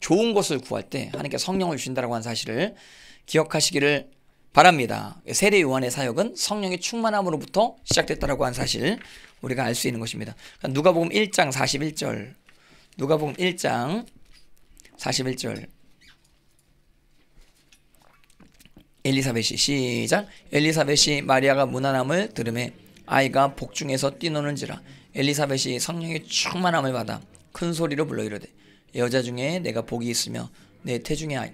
Speaker 1: 좋은 것을 구할 때 하나님께 성령을 주신다라고 한 사실을 기억하시기를 바랍니다. 세례 요한의 사역은 성령의 충만함으로부터 시작됐다라고 한 사실 우리가 알 수 있는 것입니다. 그러니까 누가복음 1장 41절 누가복음 1장 41절 엘리사벳이 시작 엘리사벳이 마리아가 무난함을 들음에 아이가 복중에서 뛰노는지라 엘리사벳이 성령의 충만함을 받아 큰 소리로 불러 이르되 여자 중에 내가 복이 있으며 내 태중의 아이.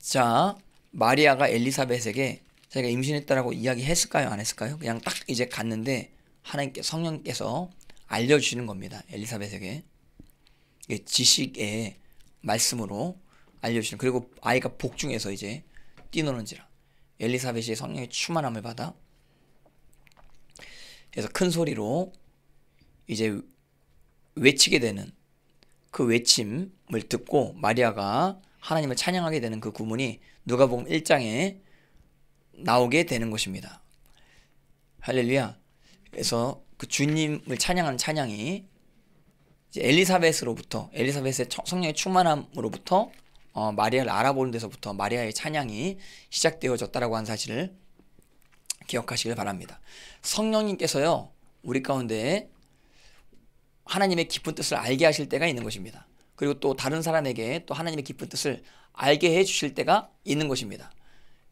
Speaker 1: 자, 마리아가 엘리사벳에게 자기가 임신했다라고 이야기했을까요? 안 했을까요? 그냥 딱 이제 갔는데 하나님께 성령께서 알려주시는 겁니다. 엘리사벳에게 지식의 말씀으로 알려주시는 그리고 아이가 복중에서 이제 뛰노는지라 엘리사벳이 성령의 충만함을 받아 그래서 큰 소리로 이제 외치게 되는 그 외침을 듣고 마리아가 하나님을 찬양하게 되는 그 구문이 누가복음 1장에 나오게 되는 것입니다. 할렐루야. 그래서 그 주님을 찬양하는 찬양이 엘리사벳으로부터 엘리사벳의 성령의 충만함으로부터 어, 마리아를 알아보는 데서부터 마리아의 찬양이 시작되어졌다라고 한 사실을 기억하시길 바랍니다. 성령님께서요 우리 가운데 하나님의 깊은 뜻을 알게 하실 때가 있는 것입니다. 그리고 또 다른 사람에게 또 하나님의 깊은 뜻을 알게 해 주실 때가 있는 것입니다.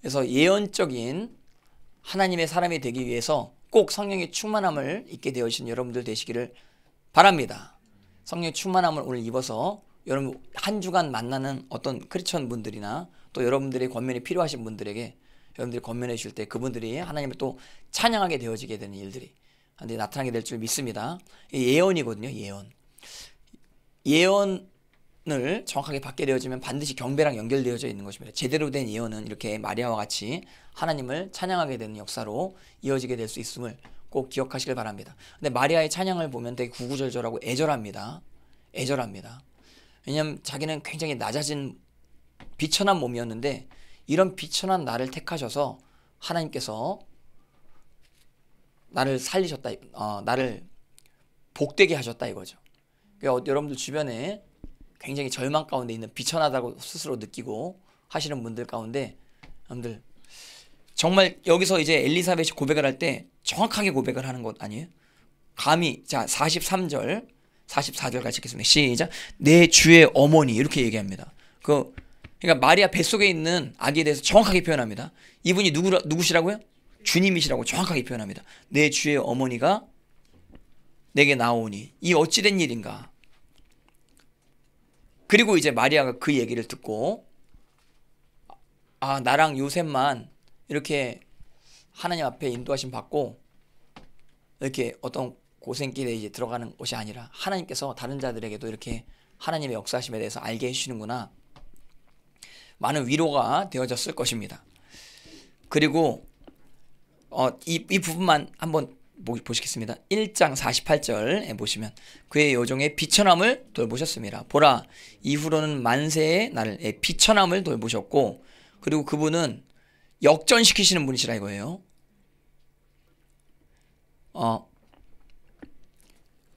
Speaker 1: 그래서 예언적인 하나님의 사람이 되기 위해서 꼭 성령의 충만함을 입게 되어신 여러분들 되시기를 바랍니다. 성령의 충만함을 오늘 입어서 여러분 한 주간 만나는 어떤 크리천 분들이나 또 여러분들의 권면이 필요하신 분들에게 여러분들이 권면해 주실 때 그분들이 하나님을 또 찬양하게 되어지게 되는 일들이 근데 네, 나타나게 될 줄 믿습니다. 예언이거든요, 예언. 예언을 정확하게 받게 되어지면 반드시 경배랑 연결되어져 있는 것입니다. 제대로 된 예언은 이렇게 마리아와 같이 하나님을 찬양하게 되는 역사로 이어지게 될 수 있음을 꼭 기억하시길 바랍니다. 근데 마리아의 찬양을 보면 되게 구구절절하고 애절합니다. 애절합니다. 왜냐면 자기는 굉장히 낮아진 비천한 몸이었는데 이런 비천한 나를 택하셔서 하나님께서 나를 살리셨다, 어, 나를 복되게 하셨다 이거죠. 그러니까 어, 여러분들 주변에 굉장히 절망 가운데 있는 비천하다고 스스로 느끼고 하시는 분들 가운데 여러분들 정말 여기서 이제 엘리사벳이 고백을 할 때 정확하게 고백을 하는 것 아니에요? 감히 자 43절 44절 같이 읽겠습니다. 시작 내 주의 어머니 이렇게 얘기합니다. 그 그러니까 마리아 뱃속에 있는 아기에 대해서 정확하게 표현합니다. 이분이 누구 누구시라고요? 주님이시라고 정확하게 표현합니다. 내 주의 어머니가 내게 나오니 이 어찌된 일인가? 그리고 이제 마리아가 그 얘기를 듣고 아 나랑 요셉만 이렇게 하나님 앞에 인도하심 받고 이렇게 어떤 고생길에 이제 들어가는 것이 아니라 하나님께서 다른 자들에게도 이렇게 하나님의 역사심에 대해서 알게 해주시는구나 많은 위로가 되어졌을 것입니다. 그리고 어, 이, 이 부분만 한번 보시겠습니다. 1장 48절에 보시면 그의 요정의 비천함을 돌보셨습니다. 보라 이후로는 만세의 나를 비천함을 돌보셨고 그리고 그분은 역전시키시는 분이시라 이거예요. 어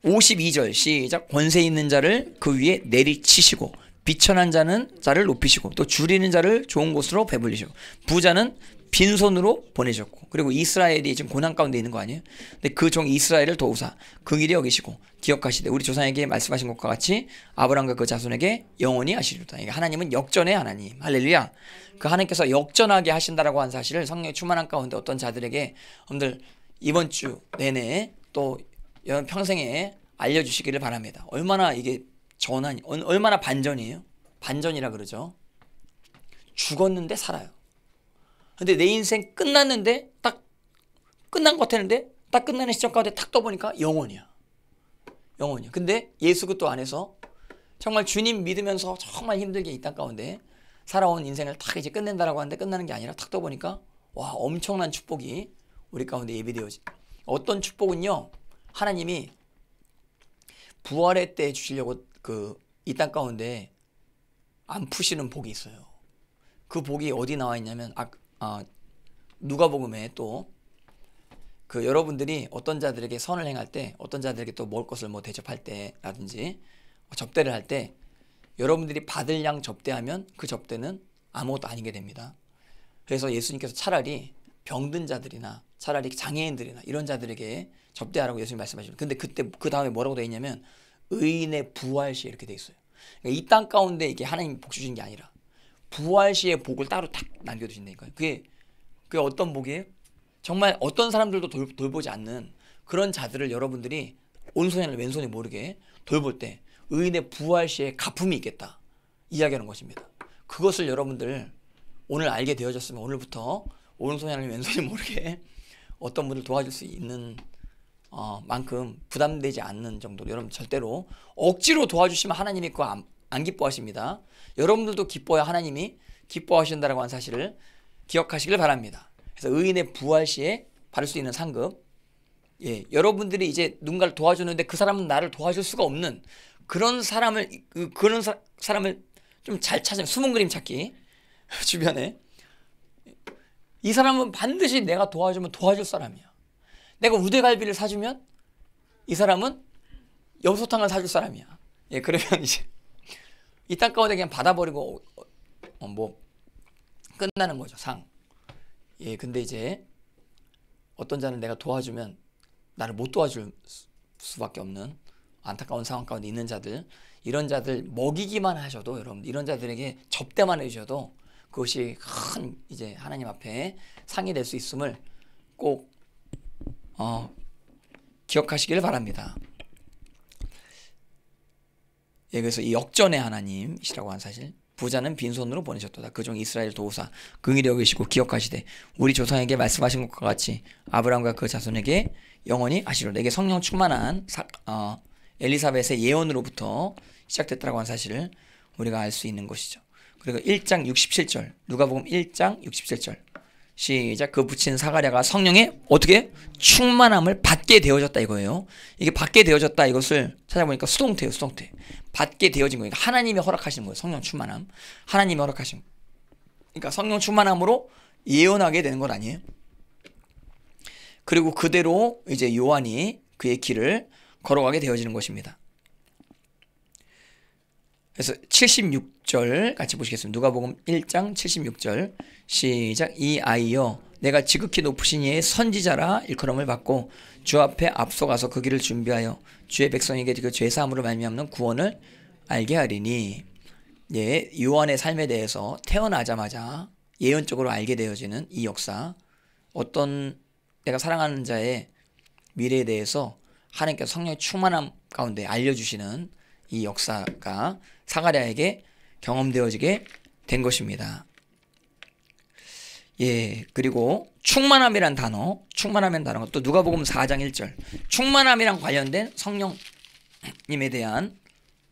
Speaker 1: 52절 시작 권세 있는 자를 그 위에 내리치시고 비천한 자는 자를 높이시고 또 줄이는 자를 좋은 곳으로 배불리시고 부자는 빈손으로 보내셨고 그리고 이스라엘이 지금 고난 가운데 있는 거 아니에요? 근데 그 종 이스라엘을 도우사 긍일히 여기시고 기억하시되 우리 조상에게 말씀하신 것과 같이 아브라함과 그 자손에게 영원히 하시리로다. 이게 하나님은 역전의 하나님. 할렐루야. 그 하나님께서 역전하게 하신다라고 한 사실을 성령의 충만한 가운데 어떤 자들에게 여러분들 이번 주 내내 또 평생에 알려주시기를 바랍니다. 얼마나 이게 전환이 얼마나 반전이에요? 반전이라 그러죠. 죽었는데 살아요. 근데 내 인생 끝났는데 딱 끝난 것 같았는데 딱 끝나는 시점 가운데 탁 떠보니까 영원이야. 영원이야. 근데 예수 그리도 안에서 정말 주님 믿으면서 정말 힘들게 이 땅 가운데 살아온 인생을 탁 이제 끝낸다라고 하는데 끝나는 게 아니라 탁 떠보니까 와 엄청난 축복이 우리 가운데 예비되어지. 어떤 축복은요 하나님이 부활의 때 주시려고 그 이 땅 가운데 안 푸시는 복이 있어요. 그 복이 어디 나와 있냐면 아, 어, 누가복음에 또 그 여러분들이 어떤 자들에게 선을 행할 때 어떤 자들에게 또 먹을 것을 뭐 대접할 때라든지 뭐 접대를 할 때 여러분들이 받을 양 접대하면 그 접대는 아무것도 아니게 됩니다. 그래서 예수님께서 차라리 병든 자들이나 차라리 장애인들이나 이런 자들에게 접대하라고 예수님 말씀하시면 근데 그때 그 다음에 뭐라고 돼 있냐면 의인의 부활시 이렇게 돼 있어요. 그러니까 이땅 가운데 이게 하나님 복 주신 게 아니라 부활 시의 복을 따로 딱 남겨두신다니까요. 그게 그게 어떤 복이에요? 정말 어떤 사람들도 돌, 보지 않는 그런 자들을 여러분들이 온손이 아 왼손이 모르게 돌볼 때 의인의 부활 시에 가품이 있겠다 이야기하는 것입니다. 그것을 여러분들 오늘 알게 되어졌으면 오늘부터 오른손이 아 왼손이 모르게 어떤 분을 도와줄 수 있는 어, 만큼 부담되지 않는 정도로 여러분 절대로 억지로 도와주시면 하나님이 그거 안, 안 기뻐하십니다. 여러분들도 기뻐야 하나님이 기뻐하신다라고 한 사실을 기억하시길 바랍니다. 그래서 의인의 부활 시에 받을 수 있는 상급. 예, 여러분들이 이제 누군가를 도와주는데 그 사람은 나를 도와줄 수가 없는 그런 사람을 그, 그런 사, 람을 좀 잘 찾으면 숨은 그림 찾기 *laughs* 주변에 이 사람은 반드시 내가 도와주면 도와줄 사람이야. 내가 우대갈비를 사주면 이 사람은 엽소탕을 사줄 사람이야. 예, 그러면 *laughs* 이제 이딴 가운데 그냥 받아버리고 어, 어, 뭐 끝나는 거죠 상. 예, 근데 이제 어떤 자는 내가 도와주면 나를 못 도와줄 수밖에 없는 안타까운 상황 가운데 있는 자들 이런 자들 먹이기만 하셔도 여러분 이런 자들에게 접대만 해주셔도 그것이 큰 이제 하나님 앞에 상이 될 수 있음을 꼭 어, 기억하시길 바랍니다. 여기서이 예, 역전의 하나님이시라고 한 사실 부자는 빈손으로 보내셨도다. 그중 이스라엘 도우사 긍휼히 여기시고 기억하시되 우리 조상에게 말씀하신 것과 같이 아브라함과 그 자손에게 영원히 하시로 내게 성령 충만한 사, 어, 엘리사벳의 예언으로부터 시작됐다고한 사실을 우리가 알 수 있는 것이죠. 그리고 1장 67절 누가복음 1장 67절 시작 그 붙인 사가랴가 성령의 어떻게 충만함을 받게 되어졌다 이거예요. 이게 받게 되어졌다 이것을 찾아보니까 수동태예요. 수동태. 받게 되어진 거니까 그러니까 하나님이 허락하신 거예요. 성령 충만함. 하나님이 허락하신 거. 그러니까 성령 충만함으로 예언하게 되는 건 아니에요. 그리고 그대로 이제 요한이 그의 길을 걸어가게 되어지는 것입니다. 그래서 76절 같이 보시겠습니다. 누가복음 1장 76절 시작 이 아이여 내가 지극히 높으신 이의 선지자라 일컬음을 받고 주 앞에 앞서가서 그 길을 준비하여 주의 백성에게 그죄 사함으로 말미암는 구원을 알게 하리니 예, 유언의 삶에 대해서 태어나자마자 예언적으로 알게 되어지는 이 역사 어떤 내가 사랑하는 자의 미래에 대해서 하나님께서 성령의 충만함 가운데 알려주시는 이 역사가 사가랴에게 경험되어지게 된 것입니다. 예, 그리고 충만함이란 단어, 충만함이란 단어가 또 누가복음 4장 1절. 충만함이랑 관련된 성령님에 대한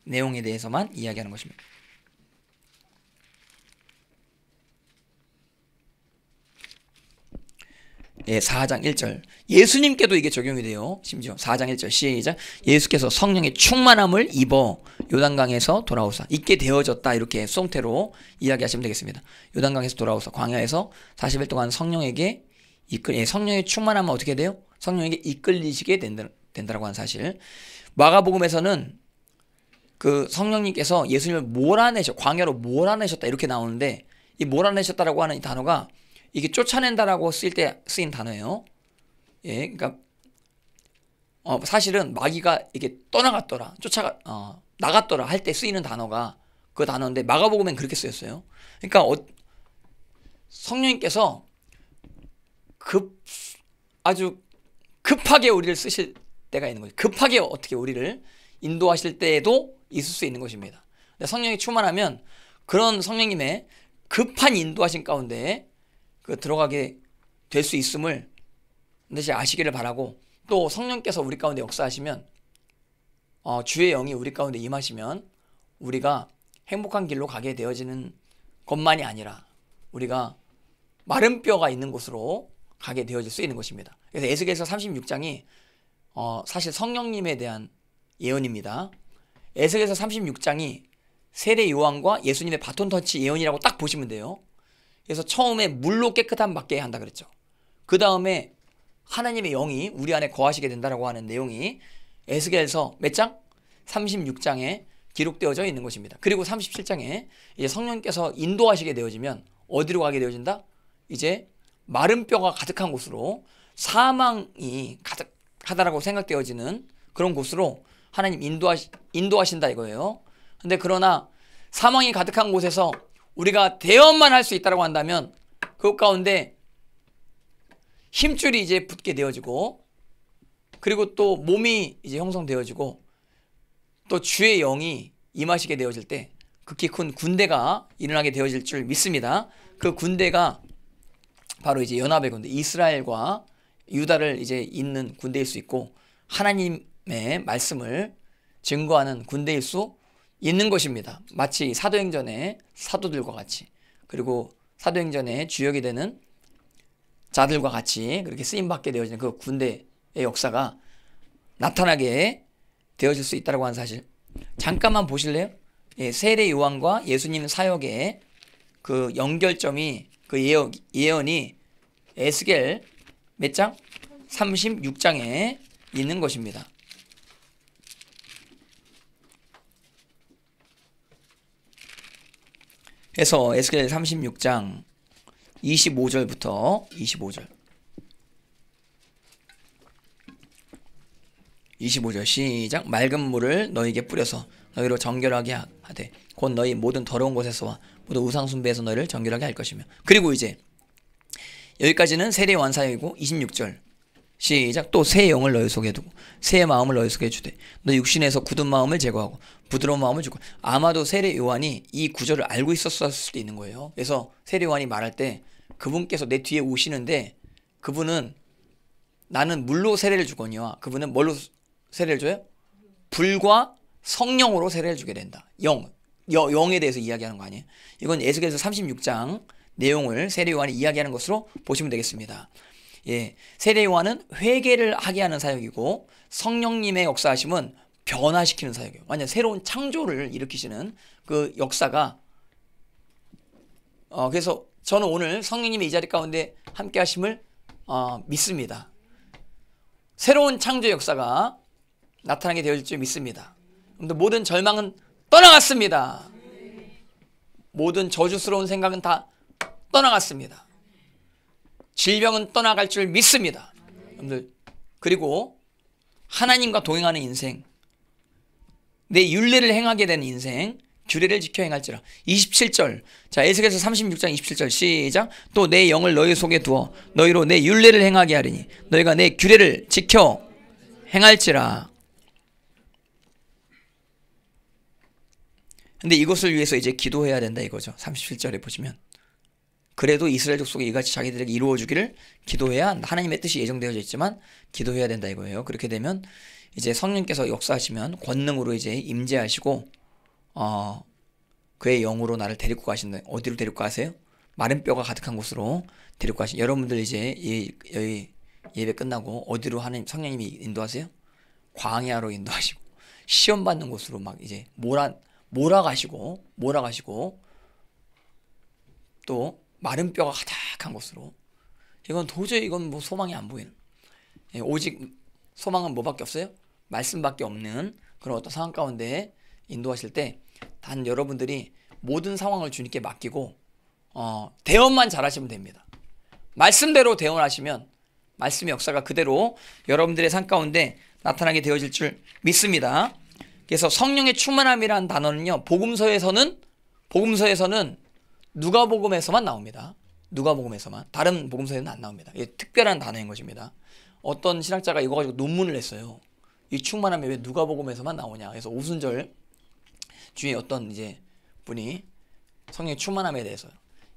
Speaker 1: 내용에 대해서만 이야기하는 것입니다. 예, 4장 1절. 예수님께도 이게 적용이 돼요. 심지어 4장 1절 시작. 예수께서 성령의 충만함을 입어 요단강에서 돌아오사 있게 되어졌다 이렇게 수태로 이야기하시면 되겠습니다. 요단강에서 돌아오사 광야에서 40일 동안 성령에게 이끌 예, 성령의 충만함은 어떻게 돼요? 성령에게 이끌리시게 된다, 된다라고 한 사실. 마가복음에서는 그 성령님께서 예수님을 몰아내셔 광야로 몰아내셨다 이렇게 나오는데 이 몰아내셨다라고 하는 이 단어가 이게 쫓아낸다라고 쓰일 때 쓰인 단어예요. 예, 그러니까 어, 사실은 마귀가 이게 떠나갔더라, 쫓아가 어, 나갔더라 할 때 쓰이는 단어가 그 단어인데 마가복음엔 그렇게 쓰였어요. 그러니까 어, 성령님께서 급 아주 급하게 우리를 쓰실 때가 있는 거예 급하게 어떻게 우리를 인도하실 때에도 있을 수 있는 것입니다. 성령이 충만하면 그런 성령님의 급한 인도하신 가운데 그 들어가게 될 수 있음을 다시 아시기를 바라고 또 성령께서 우리 가운데 역사하시면 어, 주의 영이 우리 가운데 임하시면 우리가 행복한 길로 가게 되어지는 것만이 아니라 우리가 마른 뼈가 있는 곳으로 가게 되어질 수 있는 것입니다. 그래서 에스겔서 36장이 어, 사실 성령님에 대한 예언입니다. 에스겔서 36장이 세례 요한과 예수님의 바톤 터치 예언이라고 딱 보시면 돼요. 그래서 처음에 물로 깨끗한 받게 한다 그랬죠. 그 다음에 하나님의 영이 우리 안에 거하시게 된다라고 하는 내용이 에스겔서 몇 장? 36장에 기록되어져 있는 것입니다. 그리고 37장에 이제 성령께서 인도하시게 되어지면 어디로 가게 되어진다? 이제 마른 뼈가 가득한 곳으로 사망이 가득하다라고 생각되어지는 그런 곳으로 하나님 인도하 인도하신다 이거예요. 근데 그러나 사망이 가득한 곳에서 우리가 대원만 할 수 있다고 한다면 그 가운데 힘줄이 이제 붙게 되어지고 그리고 또 몸이 이제 형성되어지고 또 주의 영이 임하시게 되어질 때 극히 큰 군대가 일어나게 되어질 줄 믿습니다. 그 군대가 바로 이제 연합의 군대 이스라엘과 유다를 이제 있는 군대일 수 있고 하나님의 말씀을 증거하는 군대일 수 있는 것입니다. 마치 사도행전의 사도들과 같이 그리고 사도행전의 주역이 되는 자들과 같이 그렇게 쓰임받게 되어지는 그 군대의 역사가 나타나게 되어질 수 있다고 하는 사실 잠깐만 보실래요? 예, 세례 요한과 예수님 사역의 그 연결점이 그 예언, 이 에스겔 몇 장? 36장에 있는 것입니다. 해서 에스겔 36장 25절부터 25절 25절 시작 맑은 물을 너희에게 뿌려서 너희로 정결하게 하되 곧 너희 모든 더러운 곳에서와 모두 우상 숭배에서 너희를 정결하게 할 것이며 그리고 이제 여기까지는 세례 완사이고 26절 시작. 또 새 영을 너희 속에 두고 새 마음을 너희 속에 주되 너 육신에서 굳은 마음을 제거하고 부드러운 마음을 주고 아마도 세례 요한이 이 구절을 알고 있었을 수도 있는 거예요. 그래서 세례 요한이 말할 때 그분께서 내 뒤에 오시는데 그분은 나는 물로 세례를 주거니와 그분은 뭘로 세례를 줘요? 불과 성령으로 세례를 주게 된다. 영, 여, 영에 대해서 이야기하는 거 아니에요? 이건 예수께서 36장 내용을 세례 요한이 이야기하는 것으로 보시면 되겠습니다. 예, 세례요한은 회개를 하게 하는 사역이고 성령님의 역사하심은 변화시키는 사역이에요. 완전 새로운 창조를 일으키시는 그 역사가 어, 그래서 저는 오늘 성령님의 이 자리 가운데 함께 하심을 어, 믿습니다. 새로운 창조 역사가 나타나게 되어질 줄 믿습니다. 모든 절망은 떠나갔습니다. 모든 저주스러운 생각은 다 떠나갔습니다. 질병은 떠나갈 줄 믿습니다. 여러분들 그리고 하나님과 동행하는 인생 내 윤례를 행하게 되 인생 규례를 지켜 행할지라 27절 자 에스겔서 36장 27절 시작 또 내 영을 너희 속에 두어 너희로 내 윤례를 행하게 하리니 너희가 내 규례를 지켜 행할지라 근데 이것을 위해서 이제 기도해야 된다 이거죠 37절에 보시면 그래도 이스라엘 족속이 이같이 자기들에게 이루어 주기를 기도해야 한다. 하나님의 뜻이 예정되어져 있지만 기도해야 된다 이거예요. 그렇게 되면 이제 성령께서 역사하시면 권능으로 이제 임재하시고 어 그의 영으로 나를 데리고 가신다. 어디로 데리고 가세요? 마른 뼈가 가득한 곳으로 데리고 가신 여러분들 이제 예, 예배 끝나고 어디로 하는 성령님이 인도하세요? 광야로 인도하시고 시험 받는 곳으로 막 이제 몰아 몰아가시고 몰아가시고 또 마른 뼈가 가득한 곳으로 이건 도저히 이건 뭐 소망이 안 보이는 예, 오직 소망은 뭐밖에 없어요? 말씀밖에 없는 그런 어떤 상황 가운데 인도하실 때 단 여러분들이 모든 상황을 주님께 맡기고 어, 대원만 잘하시면 됩니다. 말씀대로 대원하시면 말씀의 역사가 그대로 여러분들의 삶 가운데 나타나게 되어질 줄 믿습니다. 그래서 성령의 충만함이라는 단어는요. 복음서에서는 복음서에서는 누가복음에서만 나옵니다. 누가복음에서만 다른 복음서에는 안 나옵니다. 이게 특별한 단어인 것입니다. 어떤 신학자가 이거 가지고 논문을 냈어요. 이 충만함이 왜 누가복음에서만 나오냐? 그래서 오순절 주에 어떤 이제 분이 성령의 충만함에 대해서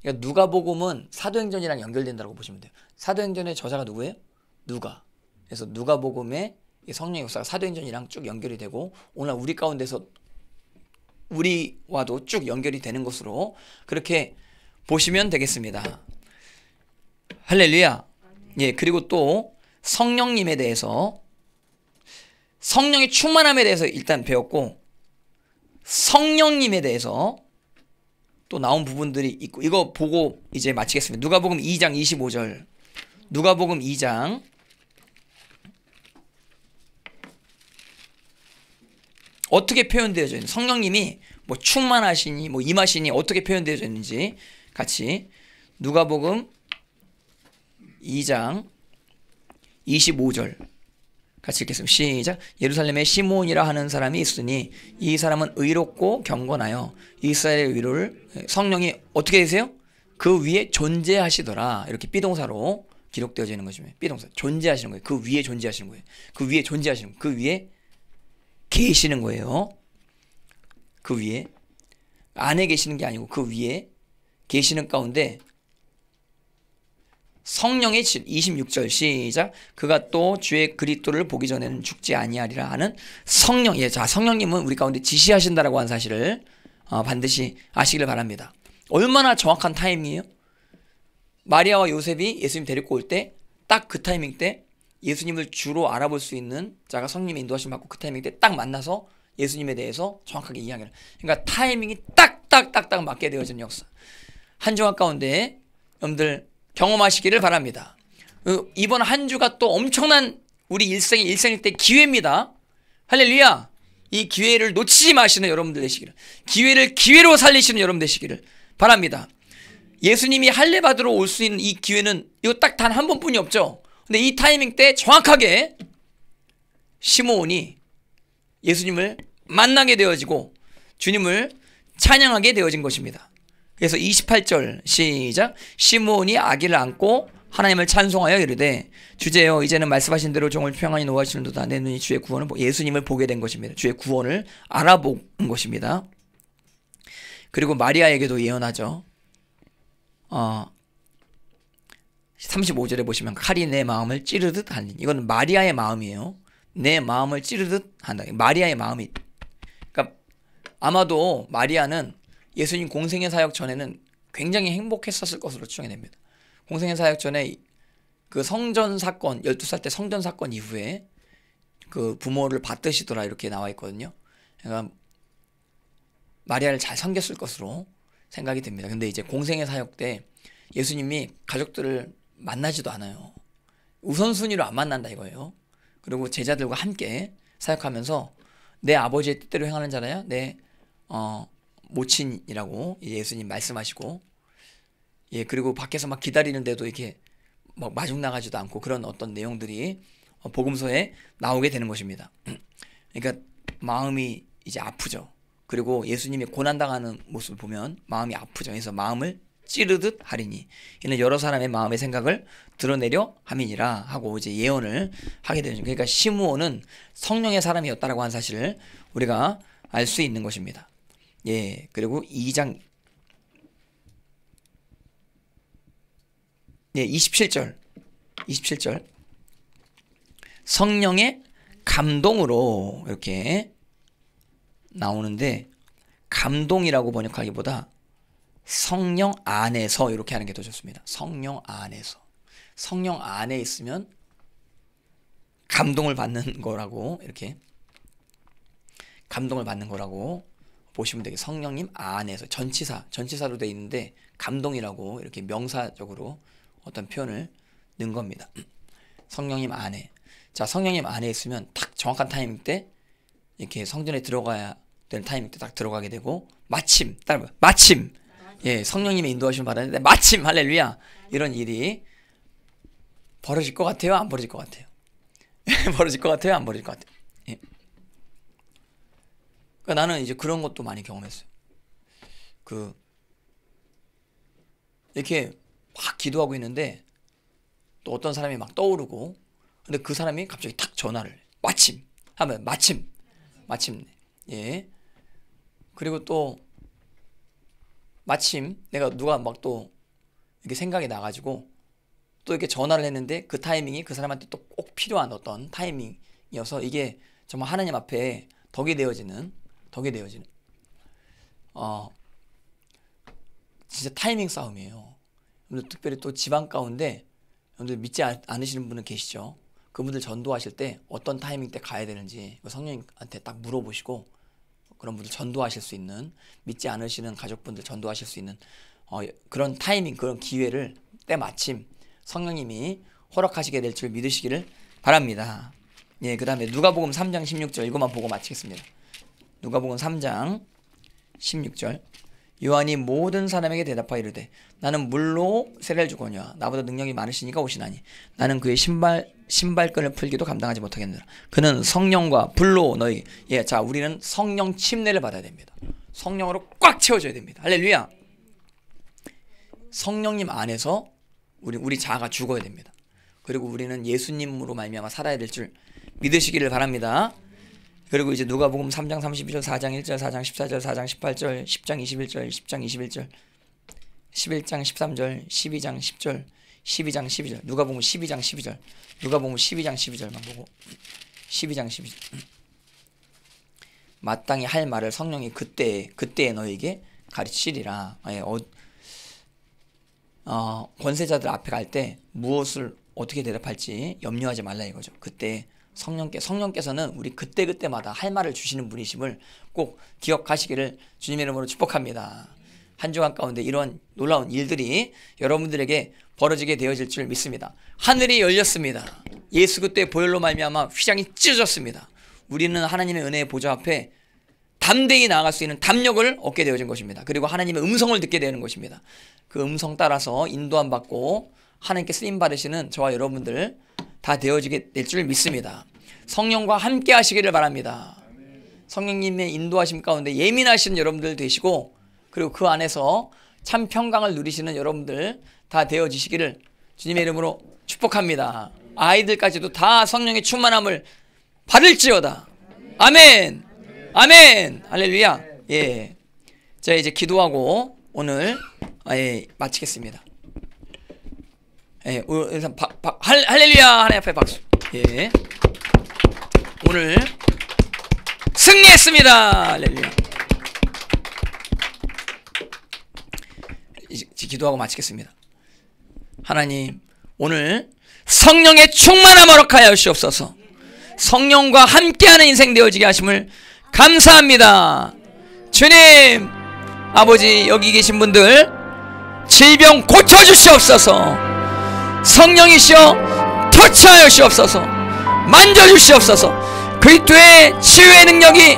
Speaker 1: 그러니까 누가복음은 사도행전이랑 연결된다고 보시면 돼요. 사도행전의 저자가 누구예요? 누가. 그래서 누가복음의 성령 역사가 사도행전이랑 쭉 연결이 되고 오늘 우리 가운데서 우리와도 쭉 연결이 되는 것으로 그렇게 보시면 되겠습니다. 할렐루야. 예, 그리고 또 성령님에 대해서 성령의 충만함에 대해서 일단 배웠고 성령님에 대해서 또 나온 부분들이 있고 이거 보고 이제 마치겠습니다. 누가복음 2장 25절. 누가복음 2장 어떻게 표현되어져 있는지 성령님이 뭐 충만하시니 뭐 임하시니 어떻게 표현되어져 있는지 같이 누가복음 2장 25절 같이 읽겠습니다. 시작. 예루살렘에 시몬이라 하는 사람이 있으니 이 사람은 의롭고 경건하여 이스라엘의 위로를 성령이 어떻게 되세요? 그 위에 존재하시더라. 이렇게 삐동사로 기록되어지는 거죠. 삐동사. 존재하시는 거예요. 그 위에 존재하시는 거예요. 그 위에 존재하시는 거예요. 그 위에 계시는 거예요. 그 위에 안에 계시는 게 아니고 그 위에 계시는 가운데 성령의 질 26절 시작 그가 또 주의 그리스도를 보기 전에는 죽지 아니하리라 하는 성령 예자 성령님은 우리 가운데 지시하신다라고 한 사실을 어, 반드시 아시기를 바랍니다. 얼마나 정확한 타이밍이에요? 마리아와 요셉이 예수님 데리고 올 때 딱 그 타이밍 때 예수님을 주로 알아볼 수 있는 자가 성님의 인도하심 받고 그 타이밍 때 딱 만나서 예수님에 대해서 정확하게 이야기를. 그러니까 타이밍이 딱딱딱딱 맞게 되어진 역사. 한 주간 가운데 여러분들 경험하시기를 바랍니다. 어, 이번 한 주가 또 엄청난 우리 일생의 일생일 때 기회입니다. 할렐루야. 이 기회를 놓치지 마시는 여러분들 되시기를. 기회를 기회로 살리시는 여러분 되시기를 바랍니다. 예수님이 할례 받으러 올 수 있는 이 기회는 이거 딱 단 한 번뿐이 없죠. 근데 이 타이밍 때 정확하게 시므온이 예수님을 만나게 되어지고 주님을 찬양하게 되어진 것입니다. 그래서 28절 시작 시므온이 아기를 안고 하나님을 찬송하여 이르되 주제여 이제는 말씀하신 대로 종을 평안히 놓아주시는 도다 내 눈이 주의 구원을 예수님을 보게 된 것입니다. 주의 구원을 알아본 것입니다. 그리고 마리아에게도 예언하죠. 어, 35절에 보시면 칼이 내 마음을 찌르듯 하니 이건 마리아의 마음이에요. 내 마음을 찌르듯 한다. 마리아의 마음이. 그러니까 아마도 마리아는 예수님 공생의 사역 전에는 굉장히 행복했었을 것으로 추정이 됩니다. 공생의 사역 전에 그 성전 사건 12살 때 성전 사건 이후에 그 부모를 받드시더라 이렇게 나와 있거든요. 그러니까 마리아를 잘 섬겼을 것으로 생각이 됩니다. 근데 이제 공생의 사역 때 예수님이 가족들을 만나지도 않아요. 우선순위로 안 만난다 이거예요. 그리고 제자들과 함께 사역하면서 내 아버지의 뜻대로 행하는 자라야 내 어, 모친이라고 예수님 말씀하시고 예 그리고 밖에서 막 기다리는데도 이렇게 막 마중 나가지도 않고 그런 어떤 내용들이 어, 복음서에 나오게 되는 것입니다. *clears throat* 그러니까 마음이 이제 아프죠. 그리고 예수님이 고난 당하는 모습을 보면 마음이 아프죠. 그래서 마음을 찌르듯 하리니 이는 여러 사람의 마음의 생각을 드러내려 함이니라 하고 이제 예언을 하게 되죠 그러니까 시므온은 성령의 사람이었다라고 한 사실을 우리가 알 수 있는 것입니다. 예. 그리고 2장 예, 27절. 27절. 성령의 감동으로 이렇게 나오는데 감동이라고 번역하기보다 성령 안에서 이렇게 하는 게 더 좋습니다. 성령 안에서. 성령 안에 있으면 감동을 받는 거라고 이렇게 감동을 받는 거라고 보시면 되게 성령님 안에서 전치사 전치사로 돼 있는데 감동이라고 이렇게 명사적으로 어떤 표현을 넣은 겁니다. *clears throat* 성령님 안에 자 성령님 안에 있으면 딱 정확한 타이밍 때 이렇게 성전에 들어가야 될 타이밍 때 딱 들어가게 되고 마침 따라 마침 예, 성령님의 인도하심을 받았는데 마침 할렐루야 이런 일이 벌어질 것 같아요, 안 벌어질 것 같아요. *laughs* 벌어질 것 같아요, 안 벌어질 것 같아요. 예. 그러니까 나는 이제 그런 것도 많이 경험했어요. 그 이렇게 막 기도하고 있는데 또 어떤 사람이 막 떠오르고 근데 그 사람이 갑자기 탁 전화를 마침 하면 마침 마침 예 그리고 또 마침 내가 누가 막 또 이렇게 생각이 나가지고 또 이렇게 전화를 했는데 그 타이밍이 그 사람한테 또 꼭 필요한 어떤 타이밍이어서 이게 정말 하나님 앞에 덕이 되어지는 덕이 되어지는 어 진짜 타이밍 싸움이에요. 여러분들 특별히 또 지방 가운데 여러분들 믿지 않으시는 분은 계시죠. 그분들 전도하실 때 어떤 타이밍 때 가야 되는지 그 성령님한테 딱 물어보시고 그런 분들 전도하실 수 있는 믿지 않으시는 가족분들 전도하실 수 있는 어, 그런 타이밍 그런 기회를 때마침 성령님이 허락하시게 될 줄 믿으시기를 바랍니다. 예, 그다음에 누가복음 3장 16절 이것만 보고 마치겠습니다. 누가복음 3장 16절 요한이 모든 사람에게 대답하여 이르되 나는 물로 세례를 주거니와 나보다 능력이 많으시니까 오시나니 나는 그의 신발 신발끈을 풀기도 감당하지 못하겠느라. 그는 성령과 불로 너희. 예, 자, 우리는 성령 침례를 받아야 됩니다. 성령으로 꽉 채워져야 됩니다. 할렐루야. 성령님 안에서 우리 우리 자아가 죽어야 됩니다. 그리고 우리는 예수님으로 말미암아 살아야 될 줄 믿으시기를 바랍니다. 그리고 이제 누가복음 3장 32절, 4장 1절, 4장 14절, 4장 18절, 10장 21절, 10장 21절, 11장 13절, 12장 10절, 12장 12절. 누가 보면 12장 12절. 누가 보면 12장 12절만 보고 12장 12절. 마땅히 할 말을 성령이 그때 그때에 너에게 가르치리라. 예, 어, 어, 권세자들 앞에 갈 때 무엇을 어떻게 대답할지 염려하지 말라 이거죠. 그때 성령께 성령께서는 우리 그때 그때마다 할 말을 주시는 분이심을 꼭 기억하시기를 주님의 이름으로 축복합니다. 한 주간 가운데 이런 놀라운 일들이 여러분들에게 벌어지게 되어질 줄 믿습니다. 하늘이 열렸습니다. 예수 그때 보혈로 말미암아 휘장이 찢어졌습니다. 우리는 하나님의 은혜의 보좌 앞에 담대히 나아갈 수 있는 담력을 얻게 되어진 것입니다. 그리고 하나님의 음성을 듣게 되는 것입니다. 그 음성 따라서 인도함 받고 하나님께 쓰임 받으시는 저와 여러분들 다 되어지게 될 줄 믿습니다. 성령과 함께 하시기를 바랍니다. 성령님의 인도하심 가운데 예민하신 여러분들 되시고 그리고 그 안에서 참 평강을 누리시는 여러분들 다 되어지시기를 주님의 이름으로 축복합니다. 아이들까지도 다 성령의 충만함을 받을지어다. 아멘. 아멘. 할렐루야. 예. 자, 이제 기도하고 오늘 아, 예, 마치겠습니다. 예, 일단 바, 바, 할, 할렐루야 하나님 앞에 박수. 예. 오늘 승리했습니다. 할렐루야. 기도하고 마치겠습니다. 하나님, 오늘 성령의 충만함으로 하여 주옵소서. 성령과 함께하는 인생 되어지게 하심을 감사합니다. 주님, 아버지 여기 계신 분들 질병 고쳐 주시옵소서. 성령이시여 터치하여 주시옵소서. 만져 주시옵소서. 그리스의 치유의 능력이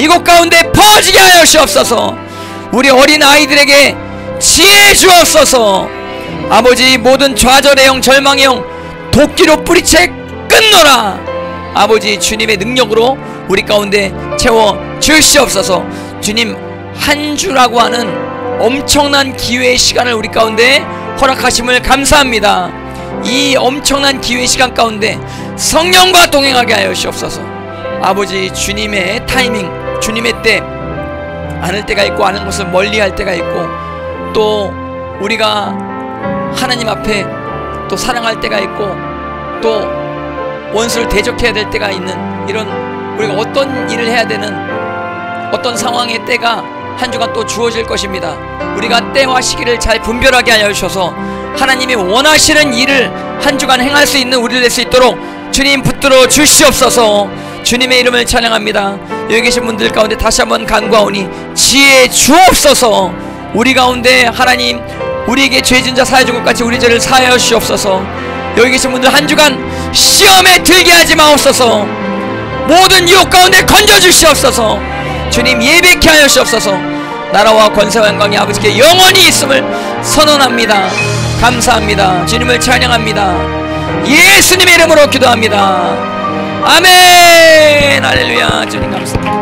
Speaker 1: 이곳 가운데 퍼지게 하여 주시옵소서. 우리 어린 아이들에게 지혜 주옵소서 아버지 모든 좌절의 영 절망의 영 도끼로 뿌리채 끊노라 아버지 주님의 능력으로 우리 가운데 채워 주시옵소서 주님 한 주라고 하는 엄청난 기회의 시간을 우리 가운데 허락하심을 감사합니다 이 엄청난 기회 시간 가운데 성령과 동행하게 하여 주옵소서 아버지 주님의 타이밍 주님의 때 아는 때가 있고 아는 곳을 멀리 할 때가 있고 또 우리가 하나님 앞에 또 사랑할 때가 있고 또 원수를 대적해야 될 때가 있는 이런 우리가 어떤 일을 해야 되는 어떤 상황의 때가 한 주간 또 주어질 것입니다. 우리가 때와 시기를 잘 분별하게 하여 주셔서 하나님이 원하시는 일을 한 주간 행할 수 있는 우리를 낼 수 있도록 주님 붙들어 주시옵소서 주님의 이름을 찬양합니다 여기 계신 분들 가운데 다시 한번 간구하오니 지혜 주옵소서 우리 가운데 하나님 우리에게 죄진 자 사해 주것 같이 우리 죄를 사하여 주옵소서 여기 계신 분들 한 주간 시험에 들게 하지 마옵소서 모든 유혹 가운데 건져 주시옵소서 주님 예배케 하여 주옵소서 나라와 권세와 영광이 아버지께 영원히 있음을 선언합니다 감사합니다 주님을 찬양합니다 예수님의 이름으로 기도합니다 아멘 할렐루야 주님 감사합니다